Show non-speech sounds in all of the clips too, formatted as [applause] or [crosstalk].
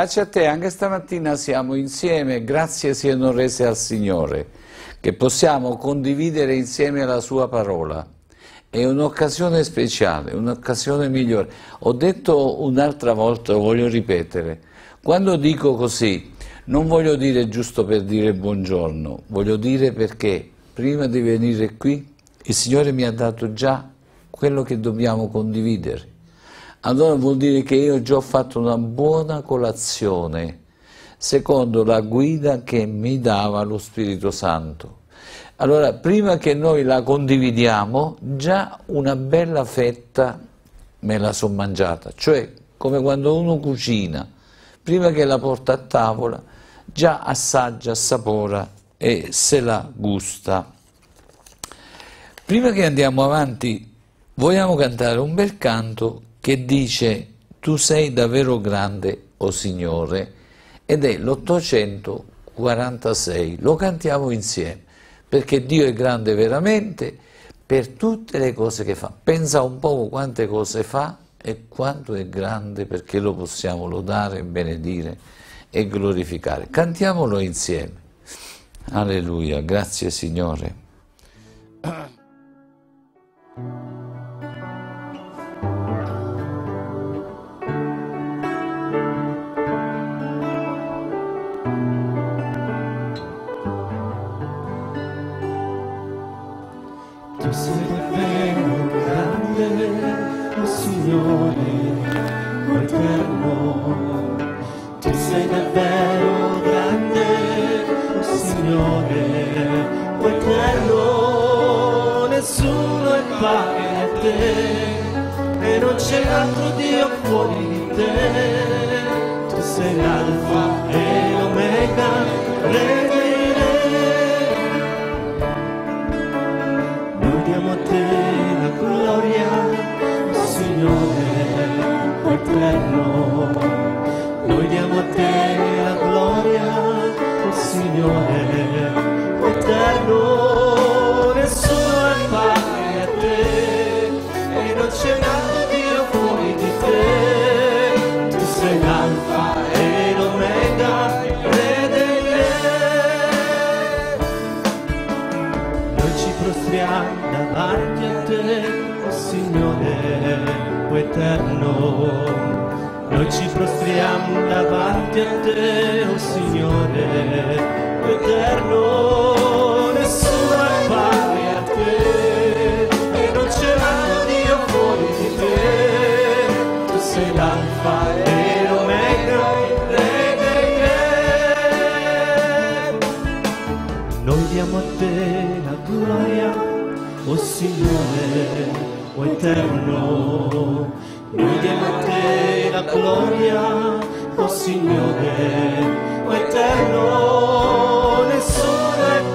Pace a te, anche stamattina siamo insieme, grazie siano rese al Signore, che possiamo condividere insieme la Sua parola. È un'occasione speciale, un'occasione migliore. Ho detto un'altra volta, lo voglio ripetere, quando dico così, non voglio dire giusto per dire buongiorno, voglio dire perché prima di venire qui il Signore mi ha dato già quello che dobbiamo condividere allora vuol dire che io già ho fatto una buona colazione, secondo la guida che mi dava lo Spirito Santo. Allora, prima che noi la condividiamo, già una bella fetta me la sono mangiata, cioè come quando uno cucina, prima che la porta a tavola, già assaggia, assapora e se la gusta. Prima che andiamo avanti, vogliamo cantare un bel canto che dice tu sei davvero grande, o oh Signore, ed è l'846. Lo cantiamo insieme, perché Dio è grande veramente per tutte le cose che fa. Pensa un po' quante cose fa e quanto è grande perché lo possiamo lodare, benedire e glorificare. Cantiamolo insieme. Alleluia, grazie Signore. Noi ci prostriamo davanti a te, oh Signore eterno, nessuno è a te, e non c'è l'altro fuori di te, tu sei l'alfa e l'omega, re dei re. Noi diamo a te la gloria, oh Signore, o oh eterno, noi diamo a te la gloria, oh Signore, o oh Eterno, nessuno è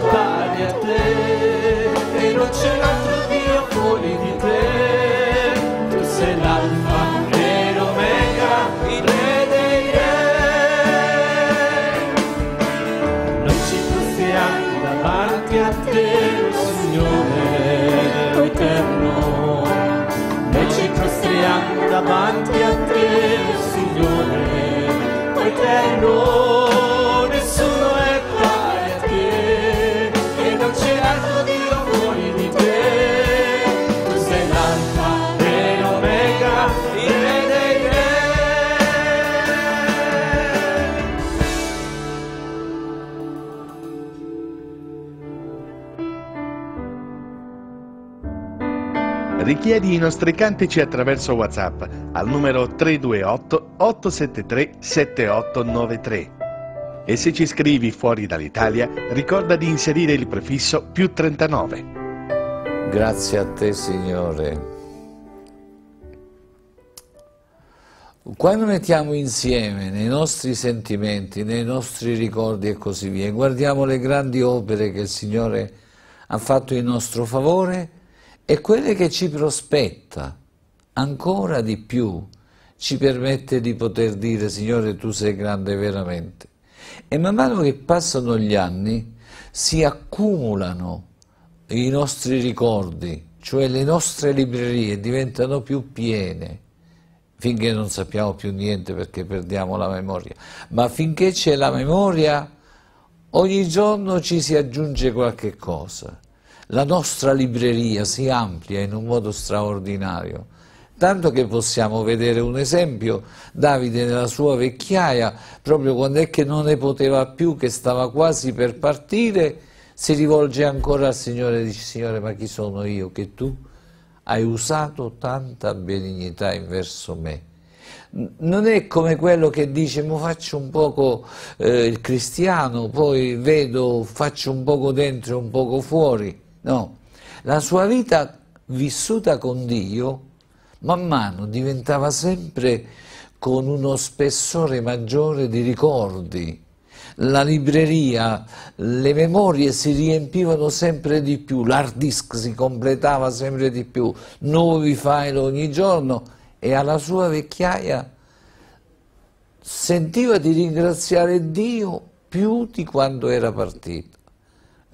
Richiedi i nostri cantici attraverso WhatsApp al numero 328 873 7893. E se ci scrivi fuori dall'Italia, ricorda di inserire il prefisso più 39. Grazie a te, Signore. Quando mettiamo insieme nei nostri sentimenti, nei nostri ricordi e così via, guardiamo le grandi opere che il Signore ha fatto in nostro favore, e quello che ci prospetta ancora di più ci permette di poter dire Signore tu sei grande veramente. E man mano che passano gli anni si accumulano i nostri ricordi, cioè le nostre librerie diventano più piene finché non sappiamo più niente perché perdiamo la memoria, ma finché c'è la memoria ogni giorno ci si aggiunge qualche cosa la nostra libreria si amplia in un modo straordinario. Tanto che possiamo vedere un esempio, Davide nella sua vecchiaia, proprio quando è che non ne poteva più, che stava quasi per partire, si rivolge ancora al Signore e dice, Signore, ma chi sono io che tu hai usato tanta benignità in verso me? Non è come quello che dice, ma faccio un poco eh, il cristiano, poi vedo, faccio un poco dentro e un poco fuori. No, la sua vita vissuta con Dio man mano diventava sempre con uno spessore maggiore di ricordi. La libreria, le memorie si riempivano sempre di più, l'hard disk si completava sempre di più, nuovi file ogni giorno e alla sua vecchiaia sentiva di ringraziare Dio più di quando era partito.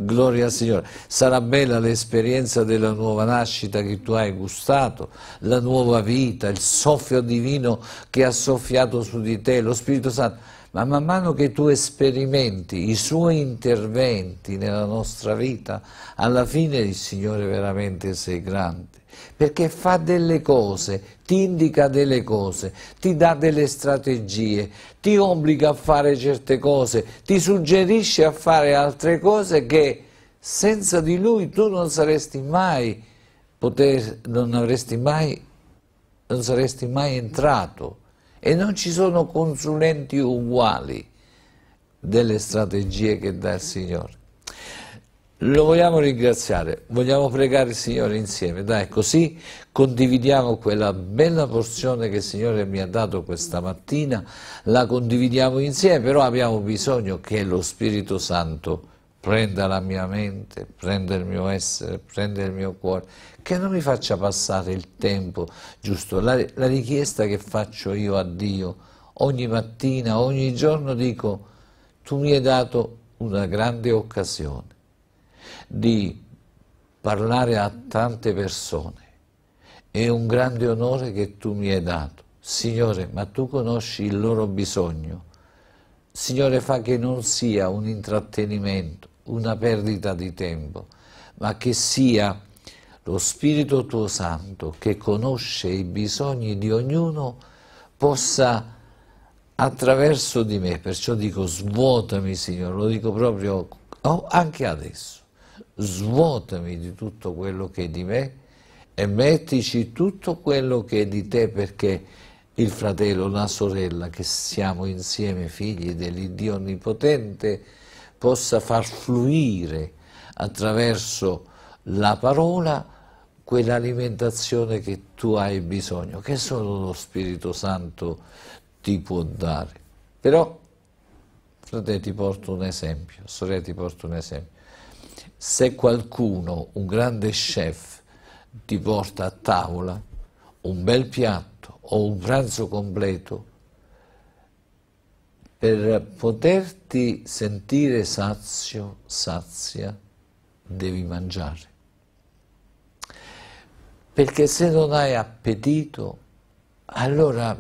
Gloria al Signore. Sarà bella l'esperienza della nuova nascita che tu hai gustato, la nuova vita, il soffio divino che ha soffiato su di te, lo Spirito Santo ma man mano che tu esperimenti i suoi interventi nella nostra vita, alla fine il Signore veramente sei grande, perché fa delle cose, ti indica delle cose, ti dà delle strategie, ti obbliga a fare certe cose, ti suggerisce a fare altre cose che senza di Lui tu non saresti mai, poter, non, mai, non saresti mai entrato e non ci sono consulenti uguali delle strategie che dà il Signore. Lo vogliamo ringraziare, vogliamo pregare il Signore insieme, dai, così condividiamo quella bella porzione che il Signore mi ha dato questa mattina, la condividiamo insieme, però abbiamo bisogno che lo Spirito Santo prenda la mia mente, prenda il mio essere, prenda il mio cuore, che non mi faccia passare il tempo giusto. La, la, richiesta che faccio io a Dio ogni mattina, ogni giorno dico, tu mi hai dato una grande occasione di parlare a tante persone, è un grande onore che tu mi hai dato. Signore, ma tu conosci il loro bisogno. Signore, fa che non sia un intrattenimento, una perdita di tempo, ma che sia lo Spirito tuo Santo che conosce i bisogni di ognuno possa attraverso di me, perciò dico svuotami Signore, lo dico proprio oh, anche adesso, svuotami di tutto quello che è di me e mettici tutto quello che è di te perché il fratello, la sorella, che siamo insieme figli dell'Iddio Onnipotente, possa far fluire attraverso la parola quell'alimentazione che tu hai bisogno, che solo lo Spirito Santo ti può dare. Però, fratello, ti porto un esempio, sorella, ti porto un esempio. Se qualcuno, un grande chef, ti porta a tavola un bel piatto o un pranzo completo, per poterti sentire sazio, sazia, devi mangiare. Perché se non hai appetito, allora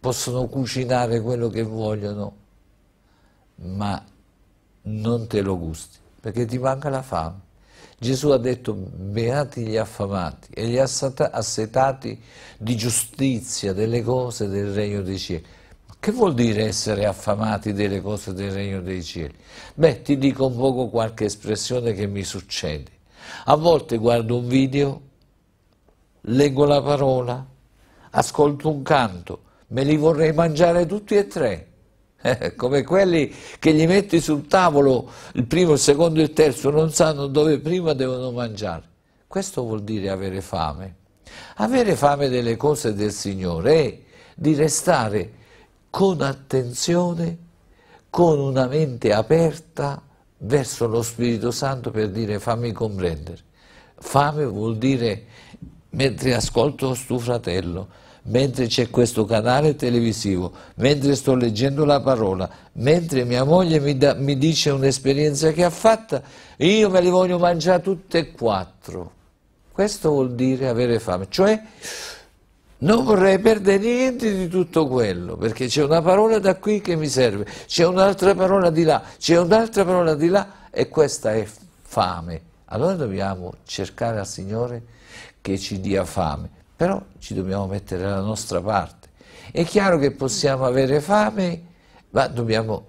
possono cucinare quello che vogliono, ma non te lo gusti, perché ti manca la fame. Gesù ha detto, beati gli affamati e gli assetati di giustizia, delle cose del regno dei cieli che vuol dire essere affamati delle cose del regno dei cieli? Beh, ti dico un poco qualche espressione che mi succede. A volte guardo un video, leggo la parola, ascolto un canto, me li vorrei mangiare tutti e tre. [laughs] Eh, come quelli che gli metti sul tavolo il primo, il secondo e il terzo, non sanno dove prima devono mangiare. Questo vuol dire avere fame. Avere fame delle cose del Signore è di restare con attenzione, con una mente aperta verso lo Spirito Santo per dire fammi comprendere. Fame vuol dire mentre ascolto tuo fratello, mentre c'è questo canale televisivo, mentre sto leggendo la parola, mentre mia moglie mi, da, mi dice un'esperienza che ha fatta, io me le voglio mangiare tutte e quattro. Questo vuol dire avere fame, cioè non vorrei perdere niente di tutto quello, perché c'è una parola da qui che mi serve, c'è un'altra parola di là, c'è un'altra parola di là e questa è fame. Allora dobbiamo cercare al Signore che ci dia fame, però ci dobbiamo mettere dalla nostra parte. È chiaro che possiamo avere fame, ma dobbiamo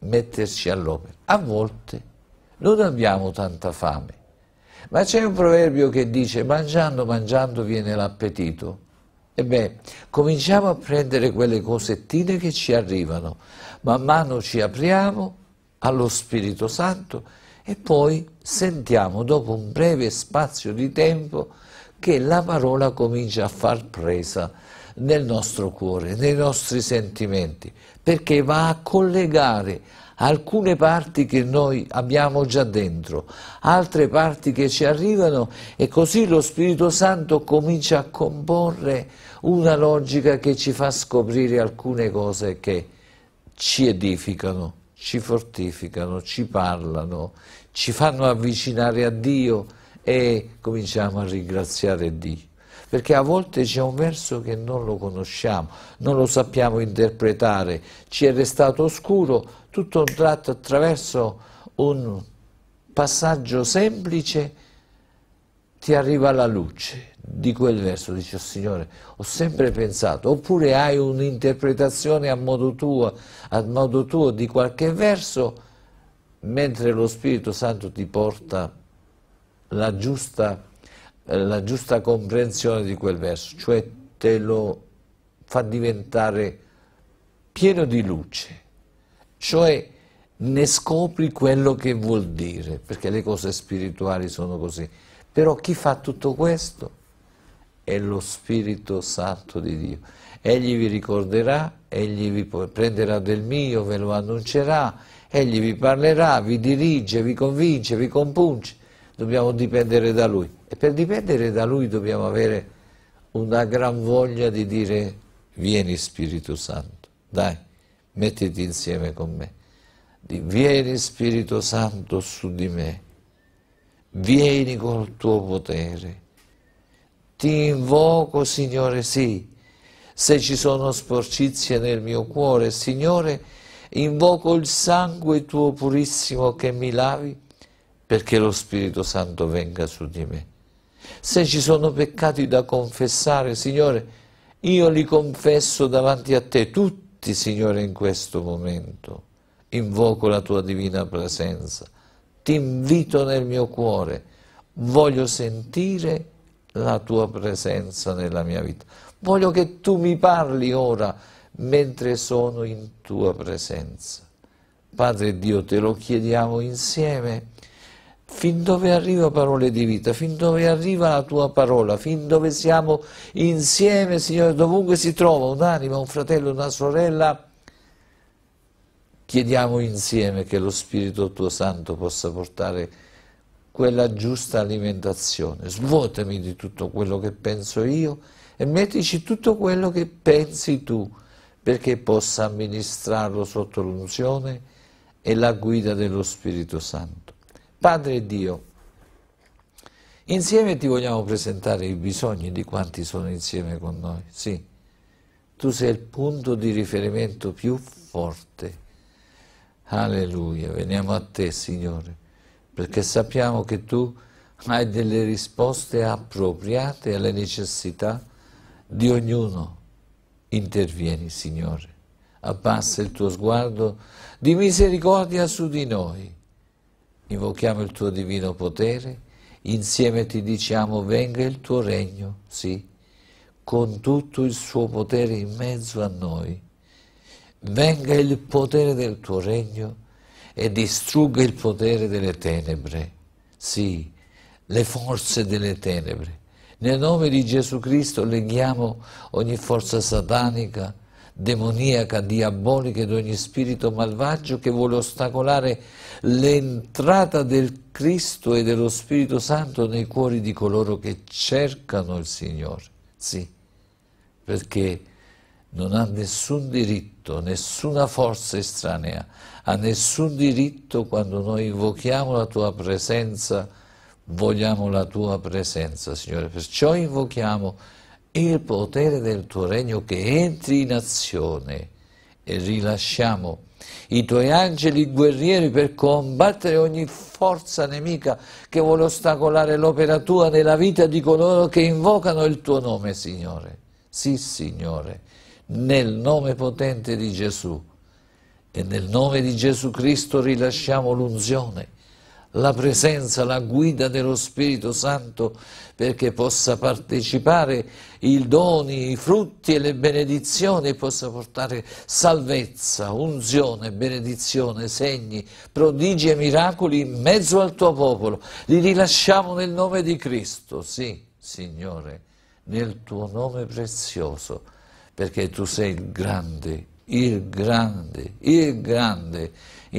metterci all'opera. A volte non abbiamo tanta fame, ma c'è un proverbio che dice mangiando, mangiando viene l'appetito. Ebbene, cominciamo a prendere quelle cosettine che ci arrivano, man mano ci apriamo allo Spirito Santo e poi sentiamo dopo un breve spazio di tempo che la parola comincia a far presa nel nostro cuore, nei nostri sentimenti, perché va a collegare alcune parti che noi abbiamo già dentro, altre parti che ci arrivano e così lo Spirito Santo comincia a comporre una logica che ci fa scoprire alcune cose che ci edificano, ci fortificano, ci parlano, ci fanno avvicinare a Dio e cominciamo a ringraziare Dio perché a volte c'è un verso che non lo conosciamo, non lo sappiamo interpretare, ci è restato oscuro tutto un tratto attraverso un passaggio semplice ti arriva la luce di quel verso, dice il oh, Signore, ho sempre pensato, oppure hai un'interpretazione a, a modo tuo di qualche verso, mentre lo Spirito Santo ti porta la giusta eh, la giusta comprensione di quel verso, cioè te lo fa diventare pieno di luce, cioè ne scopri quello che vuol dire, perché le cose spirituali sono così. Però chi fa tutto questo? È lo Spirito Santo di Dio. Egli vi ricorderà, egli vi prenderà del mio, ve lo annuncerà, egli vi parlerà, vi dirige, vi convince, vi compunge dobbiamo dipendere da Lui. E per dipendere da Lui dobbiamo avere una gran voglia di dire vieni Spirito Santo, dai, mettiti insieme con me. Di, vieni Spirito Santo su di me, vieni col tuo potere. Ti invoco, Signore, sì. Se ci sono sporcizie nel mio cuore, Signore, invoco il sangue tuo purissimo che mi lavi perché lo Spirito Santo venga su di me. Se ci sono peccati da confessare, Signore, io li confesso davanti a te, tutti, Signore, in questo momento. Invoco la tua divina presenza, ti invito nel mio cuore, voglio sentire la tua presenza nella mia vita. Voglio che tu mi parli ora mentre sono in tua presenza. Padre Dio, te lo chiediamo insieme fin dove arriva parole di vita, fin dove arriva la tua parola, fin dove siamo insieme, Signore, dovunque si trova un'anima, un fratello, una sorella, chiediamo insieme che lo Spirito tuo Santo possa portare quella giusta alimentazione. Svuotami di tutto quello che penso io e mettici tutto quello che pensi tu perché possa amministrarlo sotto l'unzione e la guida dello Spirito Santo. Padre Dio, insieme ti vogliamo presentare i bisogni di quanti sono insieme con noi. Sì, tu sei il punto di riferimento più forte. Alleluia, veniamo a te Signore, perché sappiamo che tu hai delle risposte appropriate alle necessità di ognuno. Intervieni Signore, abbassa il tuo sguardo di misericordia su di noi invochiamo il tuo divino potere, insieme ti diciamo venga il tuo regno, sì, con tutto il suo potere in mezzo a noi. Venga il potere del tuo regno e distrugga il potere delle tenebre, sì, le forze delle tenebre. Nel nome di Gesù Cristo leghiamo ogni forza satanica, demoniaca, diabolica ed ogni spirito malvagio che vuole ostacolare l'entrata del Cristo e dello Spirito Santo nei cuori di coloro che cercano il Signore. Sì, perché non ha nessun diritto, nessuna forza estranea, ha nessun diritto quando noi invochiamo la tua presenza, vogliamo la tua presenza, Signore. Perciò invochiamo il potere del tuo regno che entri in azione e rilasciamo i tuoi angeli guerrieri per combattere ogni forza nemica che vuole ostacolare l'opera tua nella vita di coloro che invocano il tuo nome, Signore. Sì, Signore, nel nome potente di Gesù e nel nome di Gesù Cristo rilasciamo l'unzione la presenza, la guida dello Spirito Santo perché possa partecipare i doni, i frutti e le benedizioni e possa portare salvezza, unzione, benedizione, segni, prodigi e miracoli in mezzo al tuo popolo. Li rilasciamo nel nome di Cristo, sì, Signore, nel tuo nome prezioso, perché tu sei il grande, il grande, il grande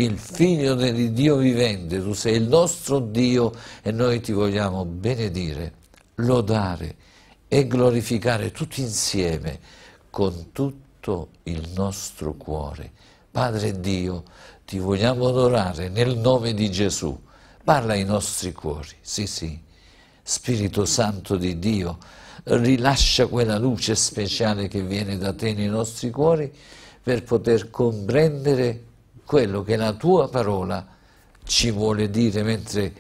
il figlio di Dio vivente, tu sei il nostro Dio e noi ti vogliamo benedire, lodare e glorificare tutti insieme con tutto il nostro cuore. Padre Dio, ti vogliamo adorare nel nome di Gesù. Parla ai nostri cuori, sì sì. Spirito Santo di Dio, rilascia quella luce speciale che viene da te nei nostri cuori per poter comprendere quello che la tua parola ci vuole dire mentre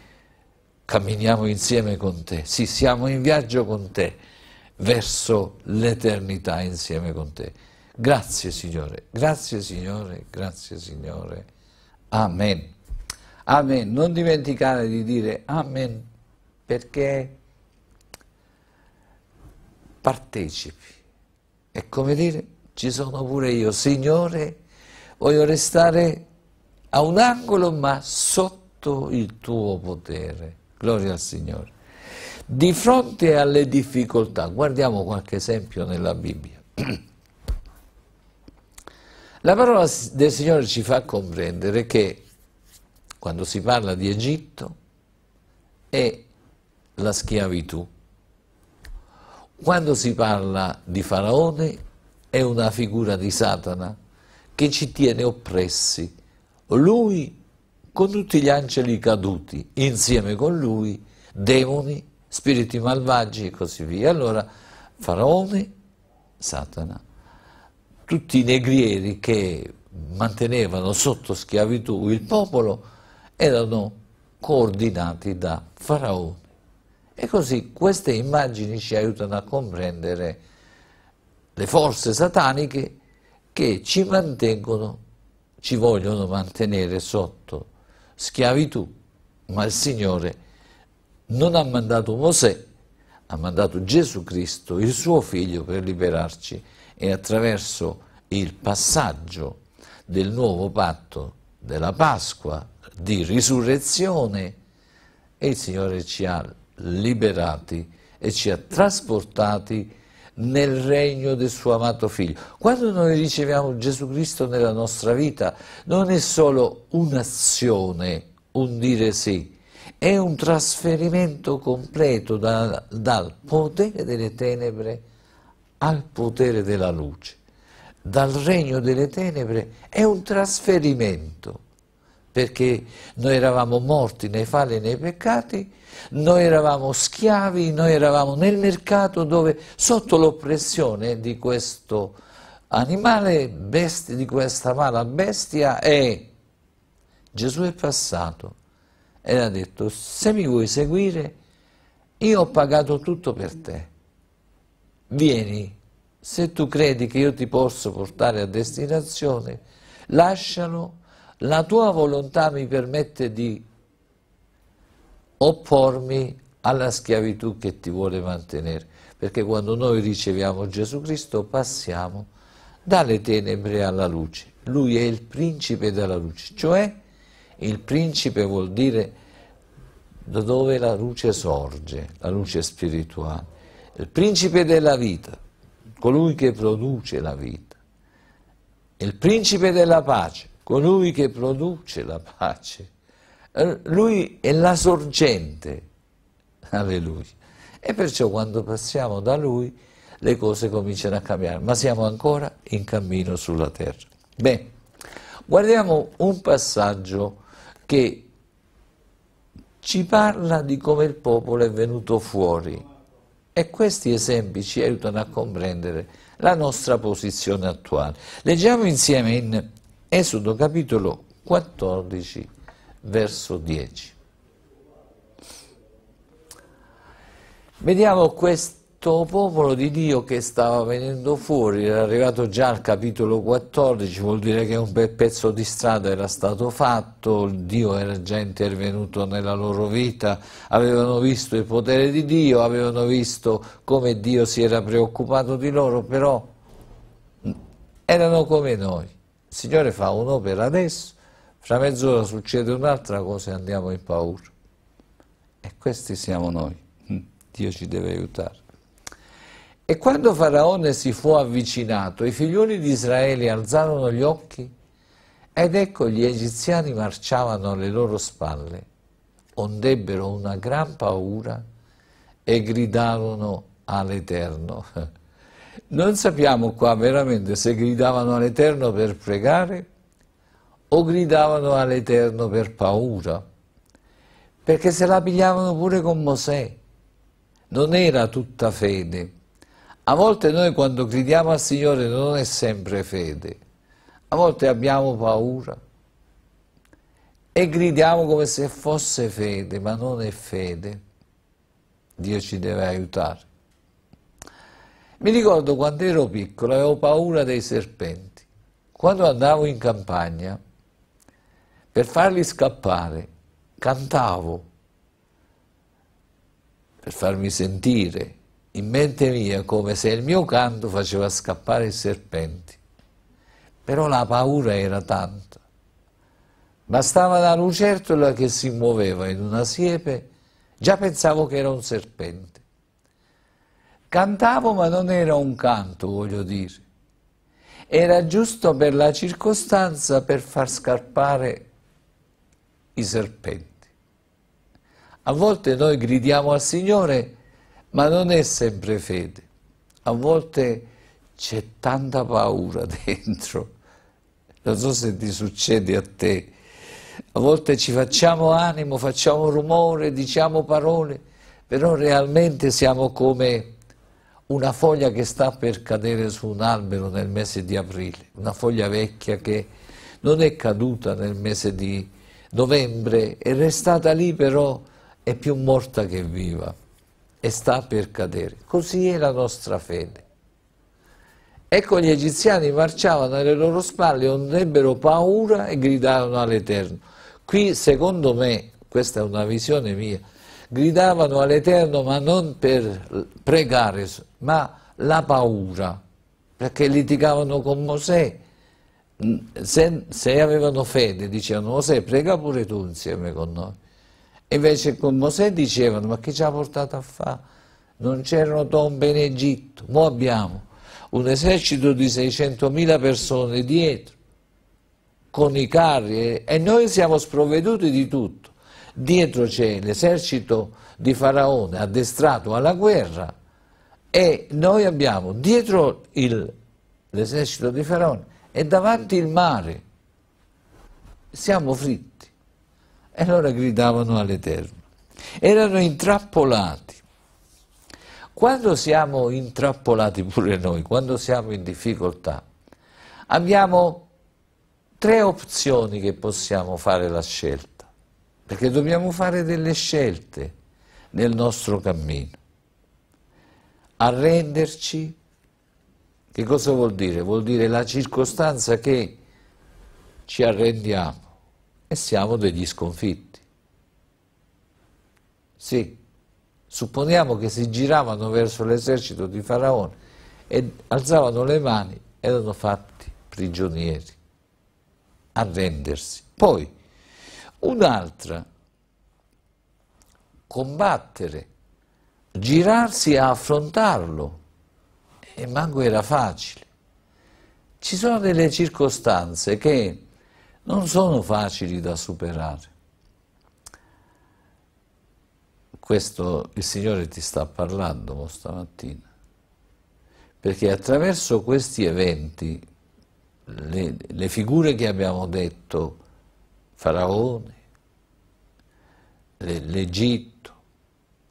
camminiamo insieme con te. Sì, siamo in viaggio con te verso l'eternità insieme con te. Grazie Signore, grazie Signore, grazie Signore. Amen. Amen. Non dimenticare di dire Amen perché partecipi. È come dire, ci sono pure io, Signore, voglio restare a un angolo ma sotto il tuo potere. Gloria al Signore. Di fronte alle difficoltà, guardiamo qualche esempio nella Bibbia. La parola del Signore ci fa comprendere che quando si parla di Egitto è la schiavitù. Quando si parla di Faraone è una figura di Satana che ci tiene oppressi. Lui, con tutti gli angeli caduti, insieme con lui, demoni, spiriti malvagi e così via. Allora, Faraone, Satana, tutti i negrieri che mantenevano sotto schiavitù il popolo erano coordinati da Faraone. E così queste immagini ci aiutano a comprendere le forze sataniche che ci mantengono, ci vogliono mantenere sotto schiavitù, ma il Signore non ha mandato Mosè, ha mandato Gesù Cristo, il suo figlio, per liberarci e attraverso il passaggio del nuovo patto della Pasqua, di risurrezione, il Signore ci ha liberati e ci ha trasportati nel regno del suo amato figlio. Quando noi riceviamo Gesù Cristo nella nostra vita, non è solo un'azione, un dire sì, è un trasferimento completo da, dal potere delle tenebre al potere della luce. Dal regno delle tenebre è un trasferimento perché noi eravamo morti nei falli e nei peccati, noi eravamo schiavi, noi eravamo nel mercato dove sotto l'oppressione di questo animale, bestia, di questa mala bestia, e Gesù è passato e ha detto se mi vuoi seguire io ho pagato tutto per te, vieni, se tu credi che io ti posso portare a destinazione, lascialo la tua volontà mi permette di oppormi alla schiavitù che ti vuole mantenere, perché quando noi riceviamo Gesù Cristo passiamo dalle tenebre alla luce. Lui è il principe della luce, cioè il principe vuol dire da dove la luce sorge, la luce spirituale. Il principe della vita, colui che produce la vita. Il principe della pace, colui che produce la pace. Eh, lui è la sorgente, alleluia. E perciò quando passiamo da Lui le cose cominciano a cambiare, ma siamo ancora in cammino sulla terra. Bene, guardiamo un passaggio che ci parla di come il popolo è venuto fuori e questi esempi ci aiutano a comprendere la nostra posizione attuale. Leggiamo insieme in Esodo capitolo 14, verso 10. Vediamo questo popolo di Dio che stava venendo fuori, era arrivato già al capitolo 14, vuol dire che un bel pezzo di strada era stato fatto, Dio era già intervenuto nella loro vita, avevano visto il potere di Dio, avevano visto come Dio si era preoccupato di loro, però erano come noi il Signore fa un'opera adesso, fra mezz'ora succede un'altra cosa e andiamo in paura. E questi siamo noi, mm, Dio ci deve aiutare. E quando Faraone si fu avvicinato, i figlioli di Israele alzarono gli occhi ed ecco gli egiziani marciavano alle loro spalle, ondebbero una gran paura e gridarono all'Eterno. [laughs] Non sappiamo qua veramente se gridavano all'Eterno per pregare o gridavano all'Eterno per paura, perché se la pigliavano pure con Mosè. Non era tutta fede. A volte noi quando gridiamo al Signore non è sempre fede, a volte abbiamo paura e gridiamo come se fosse fede, ma non è fede. Dio ci deve aiutare. Mi ricordo quando ero piccolo avevo paura dei serpenti. Quando andavo in campagna, per farli scappare, cantavo, per farmi sentire in mente mia come se il mio canto faceva scappare i serpenti. Però la paura era tanta. Bastava una lucertola che si muoveva in una siepe, già pensavo che era un serpente. Cantavo ma non era un canto, voglio dire. Era giusto per la circostanza per far scarpare i serpenti. A volte noi gridiamo al Signore, ma non è sempre fede. A volte c'è tanta paura [laughs] dentro. Non so se ti succede a te. A volte ci facciamo animo, facciamo rumore, diciamo parole, però realmente siamo come una foglia che sta per cadere su un albero nel mese di aprile, una foglia vecchia che non è caduta nel mese di novembre, è restata lì però è più morta che viva e sta per cadere. Così è la nostra fede. Ecco gli egiziani marciavano alle loro spalle, non ebbero paura e gridarono all'Eterno. Qui secondo me, questa è una visione mia, gridavano all'Eterno ma non per pregare, ma la paura, perché litigavano con Mosè. Se, se avevano fede dicevano Mosè prega pure tu insieme con noi. Invece con Mosè dicevano ma chi ci ha portato a fare? Non c'erano tombe in Egitto, mo abbiamo un esercito di 600.000 persone dietro, con i carri, e noi siamo sprovveduti di tutto dietro c'è l'esercito di Faraone addestrato alla guerra e noi abbiamo dietro l'esercito di Faraone e davanti il mare, siamo fritti. E allora gridavano all'Eterno. Erano intrappolati. Quando siamo intrappolati pure noi, quando siamo in difficoltà, abbiamo tre opzioni che possiamo fare la scelta perché dobbiamo fare delle scelte nel nostro cammino. Arrenderci, che cosa vuol dire? Vuol dire la circostanza che ci arrendiamo e siamo degli sconfitti. Sì, supponiamo che si giravano verso l'esercito di Faraone e alzavano le mani, e erano fatti prigionieri, arrendersi. Poi, Un'altra, combattere, girarsi a affrontarlo, e manco era facile. Ci sono delle circostanze che non sono facili da superare. Questo il Signore ti sta parlando stamattina, perché attraverso questi eventi, le, le figure che abbiamo detto, Faraone, l'Egitto,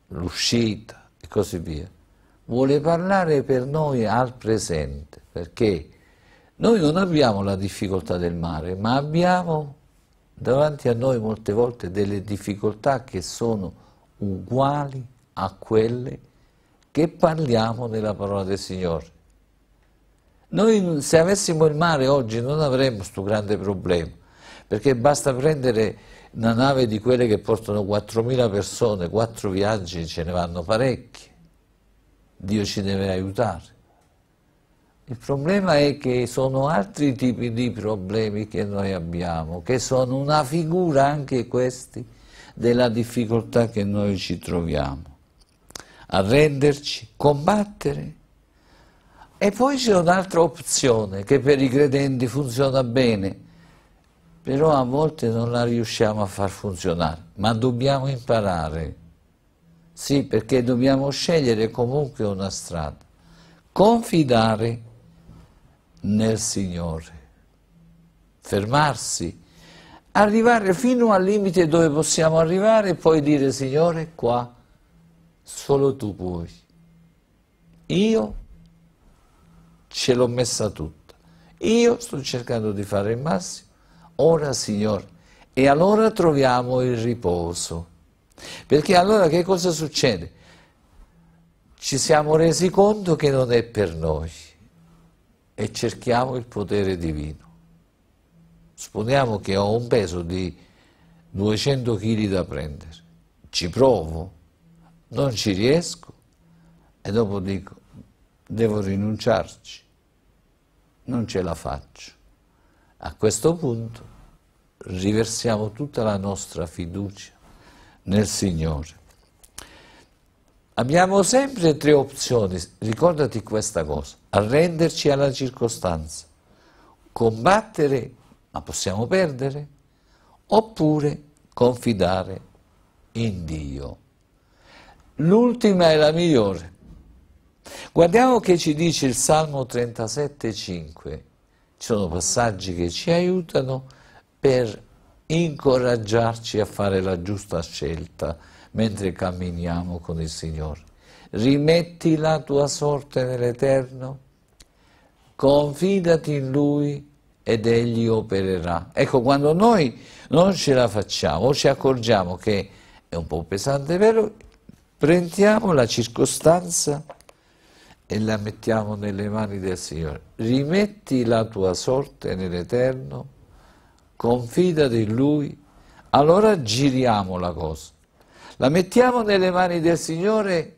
l'uscita e così via, vuole parlare per noi al presente, perché noi non abbiamo la difficoltà del mare, ma abbiamo davanti a noi molte volte delle difficoltà che sono uguali a quelle che parliamo nella parola del Signore. Noi se avessimo il mare oggi non avremmo questo grande problema, perché basta prendere una nave di quelle che portano 4.000 persone, quattro viaggi, ce ne vanno parecchi. Dio ci deve aiutare. Il problema è che sono altri tipi di problemi che noi abbiamo, che sono una figura anche questi della difficoltà che noi ci troviamo. Arrenderci, combattere. E poi c'è un'altra opzione che per i credenti funziona bene, però a volte non la riusciamo a far funzionare, ma dobbiamo imparare, sì, perché dobbiamo scegliere comunque una strada, confidare nel Signore, fermarsi, arrivare fino al limite dove possiamo arrivare e poi dire Signore qua solo tu puoi, io ce l'ho messa tutta, io sto cercando di fare il massimo, ora Signore, e allora troviamo il riposo. Perché allora che cosa succede? Ci siamo resi conto che non è per noi e cerchiamo il potere divino. Supponiamo che ho un peso di 200 kg da prendere, ci provo, non ci riesco e dopo dico devo rinunciarci, non ce la faccio. A questo punto riversiamo tutta la nostra fiducia nel Signore. Abbiamo sempre tre opzioni, ricordati questa cosa, arrenderci alla circostanza, combattere, ma possiamo perdere, oppure confidare in Dio. L'ultima è la migliore. Guardiamo che ci dice il Salmo 37,5. Ci sono passaggi che ci aiutano per incoraggiarci a fare la giusta scelta mentre camminiamo con il Signore. Rimetti la tua sorte nell'Eterno, confidati in Lui ed Egli opererà. Ecco, quando noi non ce la facciamo, ci accorgiamo che è un po' pesante, vero? Prendiamo la circostanza e la mettiamo nelle mani del Signore. Rimetti la tua sorte nell'Eterno, confida di Lui, allora giriamo la cosa. La mettiamo nelle mani del Signore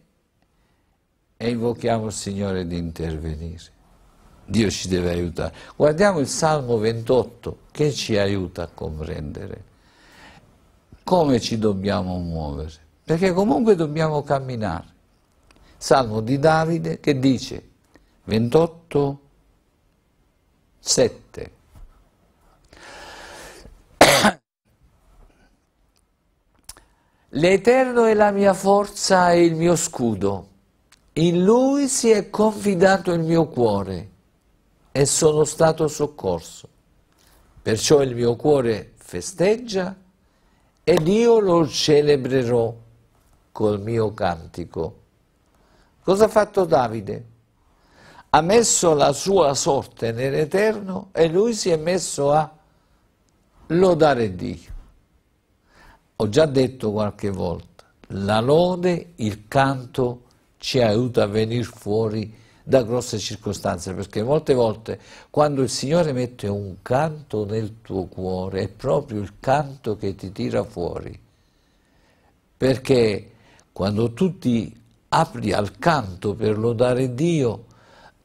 e invochiamo il Signore di intervenire. Dio ci deve aiutare. Guardiamo il Salmo 28 che ci aiuta a comprendere come ci dobbiamo muovere, perché comunque dobbiamo camminare. Salmo di Davide che dice 28, 7. L'Eterno è la mia forza e il mio scudo, in Lui si è confidato il mio cuore e sono stato soccorso. Perciò il mio cuore festeggia ed io lo celebrerò col mio cantico. Cosa ha fatto Davide? Ha messo la sua sorte nell'Eterno e lui si è messo a lodare Dio. Ho già detto qualche volta, la lode, il canto ci aiuta a venire fuori da grosse circostanze, perché molte volte quando il Signore mette un canto nel tuo cuore è proprio il canto che ti tira fuori, perché quando tu ti apri al canto per lodare Dio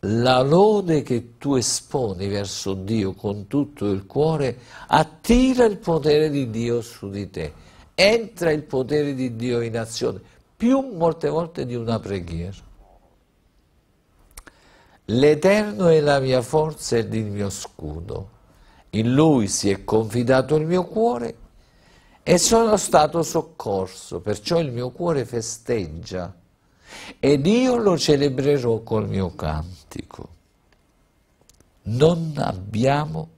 la lode che tu esponi verso Dio con tutto il cuore attira il potere di Dio su di te, entra il potere di Dio in azione, più molte volte di una preghiera. L'Eterno è la mia forza ed il mio scudo, in Lui si è confidato il mio cuore e sono stato soccorso, perciò il mio cuore festeggia ed io lo celebrerò col mio cantico. Non abbiamo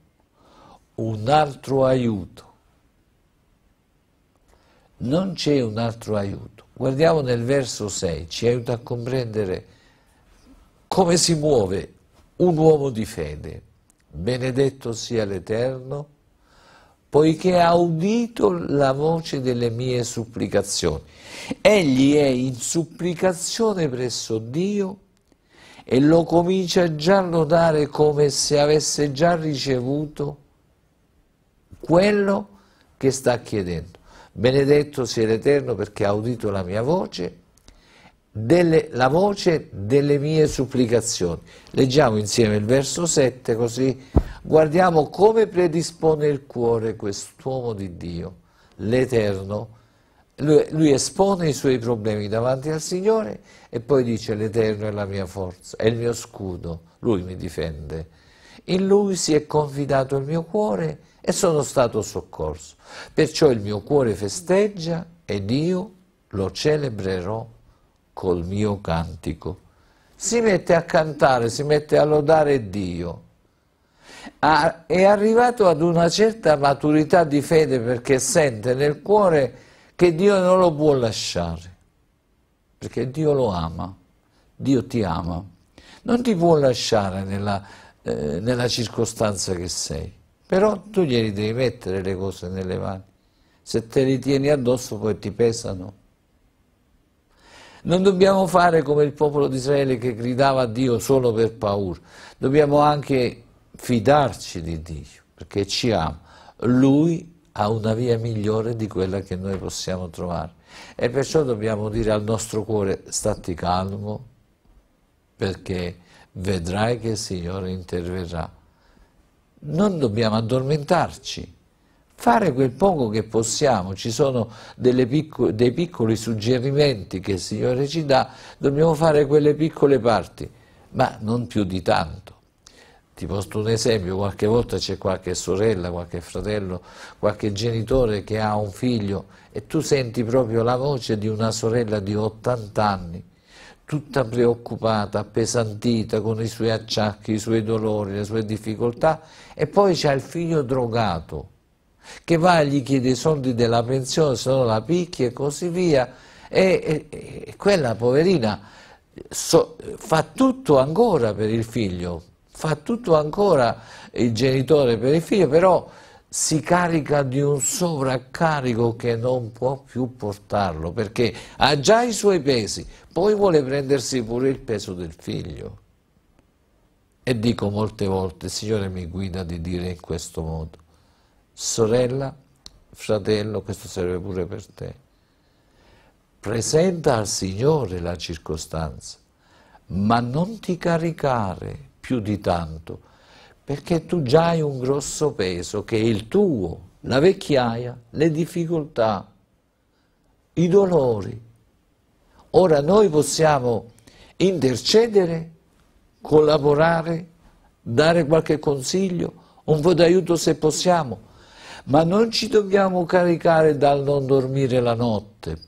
un altro aiuto. Non c'è un altro aiuto. Guardiamo nel verso 6, ci aiuta a comprendere come si muove un uomo di fede. Benedetto sia l'Eterno poiché ha udito la voce delle mie supplicazioni. Egli è in supplicazione presso Dio e lo comincia già a lodare come se avesse già ricevuto quello che sta chiedendo. Benedetto sia l'Eterno perché ha udito la mia voce, delle, la voce delle mie supplicazioni. Leggiamo insieme il verso 7 così guardiamo come predispone il cuore quest'uomo di Dio, l'Eterno. Lui, lui, espone i suoi problemi davanti al Signore e poi dice l'Eterno è la mia forza, è il mio scudo, lui mi difende. In lui si è confidato il mio cuore e sono stato soccorso. Perciò il mio cuore festeggia ed io lo celebrerò col mio cantico. Si mette a cantare, si mette a lodare Dio ha, ah, è arrivato ad una certa maturità di fede perché sente nel cuore che Dio non lo può lasciare, perché Dio lo ama, Dio ti ama, non ti può lasciare nella, eh, nella circostanza che sei, però tu glieli devi mettere le cose nelle mani, se te li tieni addosso poi ti pesano. Non dobbiamo fare come il popolo di Israele che gridava a Dio solo per paura, dobbiamo anche fidarci di Dio, perché ci ama. Lui ha una via migliore di quella che noi possiamo trovare. E perciò dobbiamo dire al nostro cuore, stati calmo, perché vedrai che il Signore interverrà. Non dobbiamo addormentarci, fare quel poco che possiamo, ci sono picco, dei piccoli suggerimenti che il Signore ci dà, dobbiamo fare quelle piccole parti, ma non più di tanto. Ti porto un esempio, qualche volta c'è qualche sorella, qualche fratello, qualche genitore che ha un figlio e tu senti proprio la voce di una sorella di 80 anni, tutta preoccupata, appesantita con i suoi acciacchi, i suoi dolori, le sue difficoltà e poi c'è il figlio drogato che va e gli chiede i soldi della pensione, se no la picchia e così via e, e, e quella poverina so, fa tutto ancora per il figlio fa tutto ancora il genitore per il figlio, però si carica di un sovraccarico che non può più portarlo, perché ha già i suoi pesi, poi vuole prendersi pure il peso del figlio. E dico molte volte, il Signore mi guida di dire in questo modo, sorella, fratello, questo serve pure per te. Presenta al Signore la circostanza, ma non ti caricare più di tanto, perché tu già hai un grosso peso che è il tuo, la vecchiaia, le difficoltà, i dolori. Ora noi possiamo intercedere, collaborare, dare qualche consiglio, un po' d'aiuto se possiamo, ma non ci dobbiamo caricare dal non dormire la notte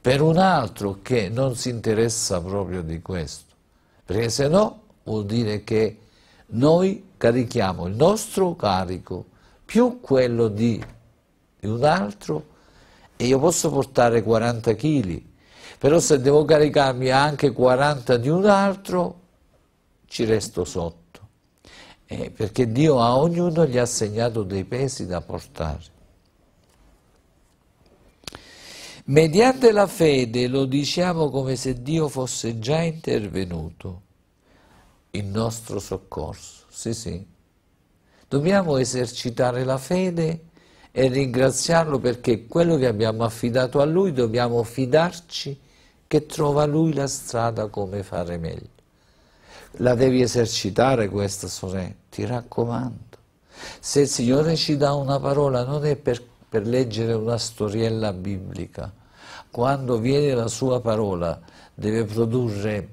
per un altro che non si interessa proprio di questo, perché se no vuol dire che noi carichiamo il nostro carico più quello di un altro e io posso portare 40 kg, però se devo caricarmi anche 40 di un altro ci resto sotto, eh, perché Dio a ognuno gli ha assegnato dei pesi da portare. Mediante la fede lo diciamo come se Dio fosse già intervenuto il nostro soccorso. Sì, sì. Dobbiamo esercitare la fede e ringraziarlo perché quello che abbiamo affidato a lui dobbiamo fidarci che trova lui la strada come fare meglio. La devi esercitare questa sorella, ti raccomando. Se il Signore ci dà una parola non è per, per leggere una storiella biblica. Quando viene la sua parola deve produrre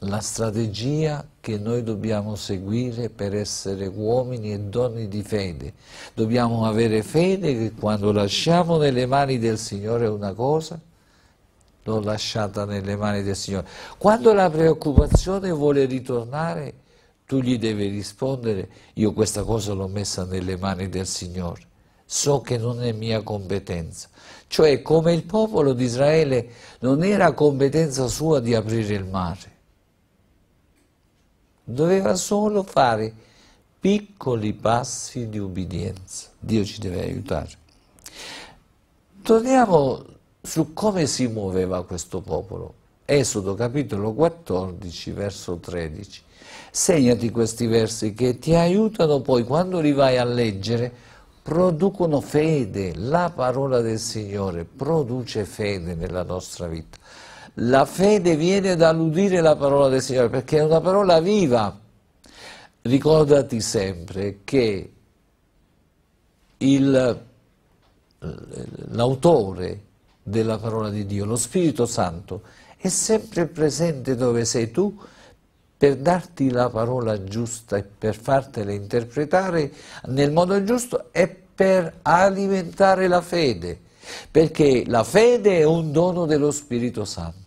la strategia che noi dobbiamo seguire per essere uomini e donne di fede. Dobbiamo avere fede che quando lasciamo nelle mani del Signore una cosa, l'ho lasciata nelle mani del Signore. Quando la preoccupazione vuole ritornare, tu gli devi rispondere, io questa cosa l'ho messa nelle mani del Signore, so che non è mia competenza. Cioè come il popolo di Israele non era competenza sua di aprire il mare, doveva solo fare piccoli passi di ubbidienza. Dio ci deve aiutare. Torniamo su come si muoveva questo popolo. Esodo capitolo 14, verso 13. Segnati questi versi che ti aiutano poi quando li vai a leggere, producono fede, la parola del Signore produce fede nella nostra vita. La fede viene dall'udire la parola del Signore perché è una parola viva. Ricordati sempre che l'autore della parola di Dio, lo Spirito Santo, è sempre presente dove sei tu per darti la parola giusta e per fartela interpretare nel modo giusto e per alimentare la fede, perché la fede è un dono dello Spirito Santo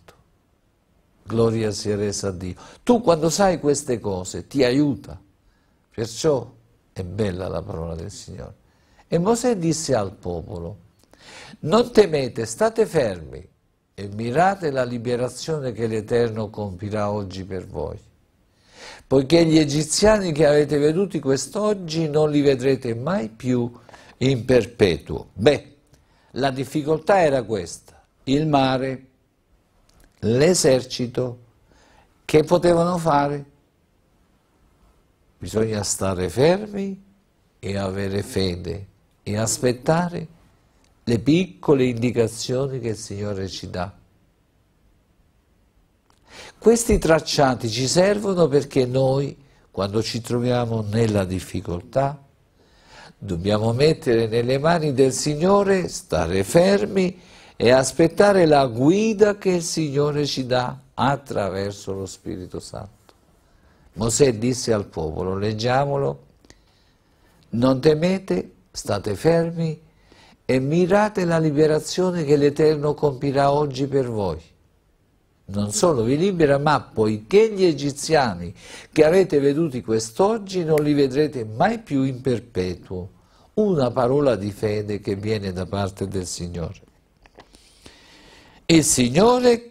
gloria sia resa a Dio. Tu quando sai queste cose ti aiuta, perciò è bella la parola del Signore. E Mosè disse al popolo, non temete, state fermi e mirate la liberazione che l'Eterno compirà oggi per voi. Poiché gli egiziani che avete veduti quest'oggi non li vedrete mai più in perpetuo. Beh, la difficoltà era questa, il mare l'esercito, che potevano fare? Bisogna stare fermi e avere fede e aspettare le piccole indicazioni che il Signore ci dà. Questi tracciati ci servono perché noi, quando ci troviamo nella difficoltà, dobbiamo mettere nelle mani del Signore, stare fermi e aspettare la guida che il Signore ci dà attraverso lo Spirito Santo. Mosè disse al popolo, leggiamolo, non temete, state fermi e mirate la liberazione che l'Eterno compirà oggi per voi. Non solo vi libera, ma poiché gli egiziani che avete veduti quest'oggi non li vedrete mai più in perpetuo. Una parola di fede che viene da parte del Signore il Signore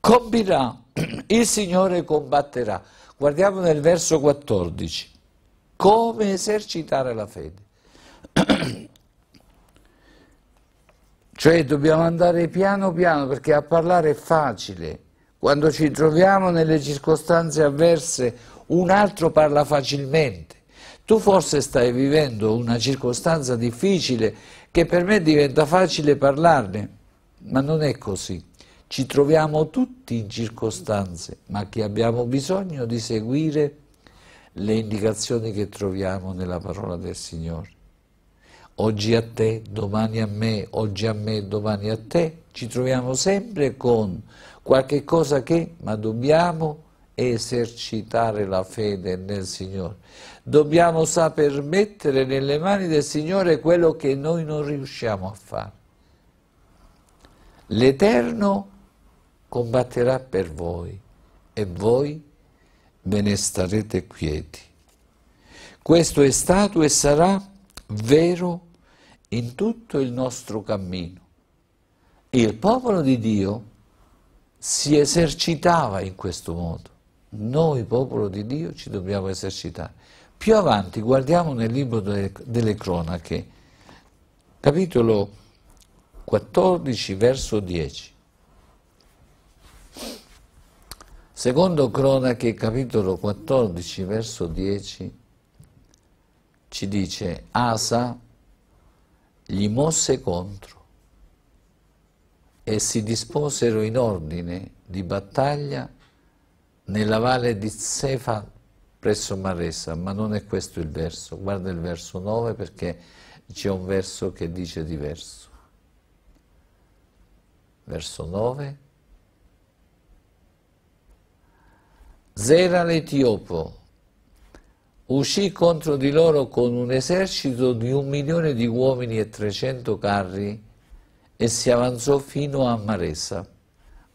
compirà, [clears throat] il Signore combatterà. Guardiamo nel verso 14, come esercitare la fede. [clears throat] Cioè dobbiamo andare piano piano perché a parlare è facile. Quando ci troviamo nelle circostanze avverse un altro parla facilmente. Tu forse stai vivendo una circostanza difficile che per me diventa facile parlarne ma non è così. Ci troviamo tutti in circostanze, ma che abbiamo bisogno di seguire le indicazioni che troviamo nella parola del Signore. Oggi a te, domani a me, oggi a me, domani a te, ci troviamo sempre con qualche cosa che, ma dobbiamo esercitare la fede nel Signore. Dobbiamo saper mettere nelle mani del Signore quello che noi non riusciamo a fare l'Eterno combatterà per voi e voi ve ne starete quieti. Questo è stato e sarà vero in tutto il nostro cammino. Il popolo di Dio si esercitava in questo modo. Noi, popolo di Dio, ci dobbiamo esercitare. Più avanti guardiamo nel libro delle, cronache, capitolo 14 verso 10. Secondo Cronache capitolo 14 verso 10 ci dice Asa gli mosse contro e si disposero in ordine di battaglia nella valle di Zefa presso Maressa, ma non è questo il verso, guarda il verso 9 perché c'è un verso che dice diverso verso 9. Zera l'Etiopo uscì contro di loro con un esercito di un milione di uomini e 300 carri e si avanzò fino a Maresa.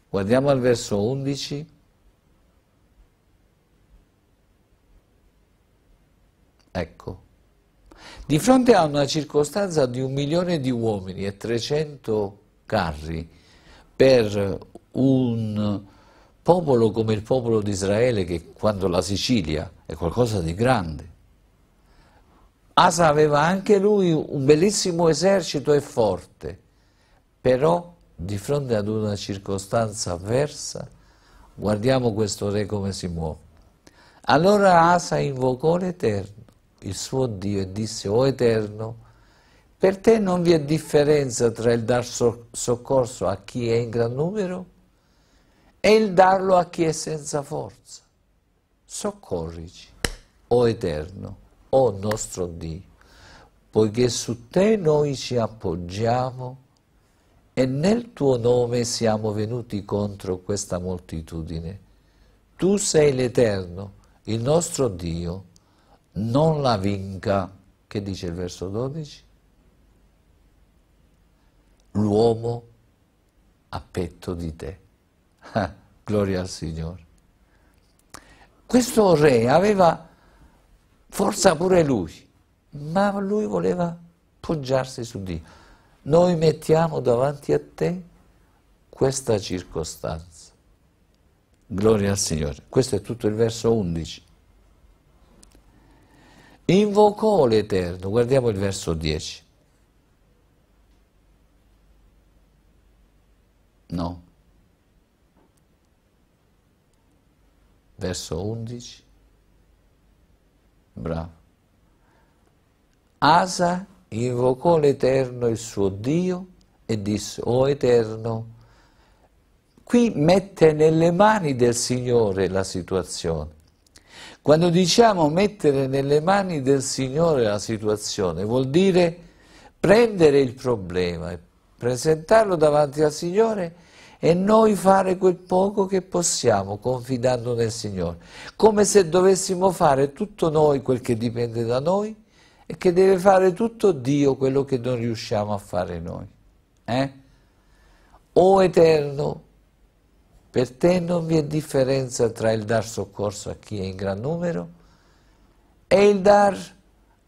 Guardiamo al verso 11. Ecco, di fronte a una circostanza di un milione di uomini e 300 carri, per un popolo come il popolo di Israele che quando la Sicilia è qualcosa di grande. Asa aveva anche lui un bellissimo esercito e forte, però di fronte ad una circostanza avversa, guardiamo questo re come si muove. Allora Asa invocò l'Eterno, il suo Dio, e disse, o Eterno, per te non vi è differenza tra il dar soccorso a chi è in gran numero e il darlo a chi è senza forza. Soccorrici, o Eterno, o nostro Dio, poiché su te noi ci appoggiamo e nel tuo nome siamo venuti contro questa moltitudine. Tu sei l'Eterno, il nostro Dio, non la vinca, che dice il verso 12? l'uomo a petto di te. [laughs] gloria al Signore. Questo re aveva forza pure lui, ma lui voleva poggiarsi su Dio. Noi mettiamo davanti a te questa circostanza. Gloria al Signore. Questo è tutto il verso 11. Invocò l'Eterno, guardiamo il verso 10. No. Verso 11. Bravo. Asa invocò l'Eterno, il suo Dio, e disse, o oh Eterno, qui mette nelle mani del Signore la situazione. Quando diciamo mettere nelle mani del Signore la situazione, vuol dire prendere il problema e presentarlo davanti al Signore e noi fare quel poco che possiamo confidando nel Signore, come se dovessimo fare tutto noi quel che dipende da noi e che deve fare tutto Dio quello che non riusciamo a fare noi. Eh? O Eterno, per te non vi è differenza tra il dar soccorso a chi è in gran numero e il dar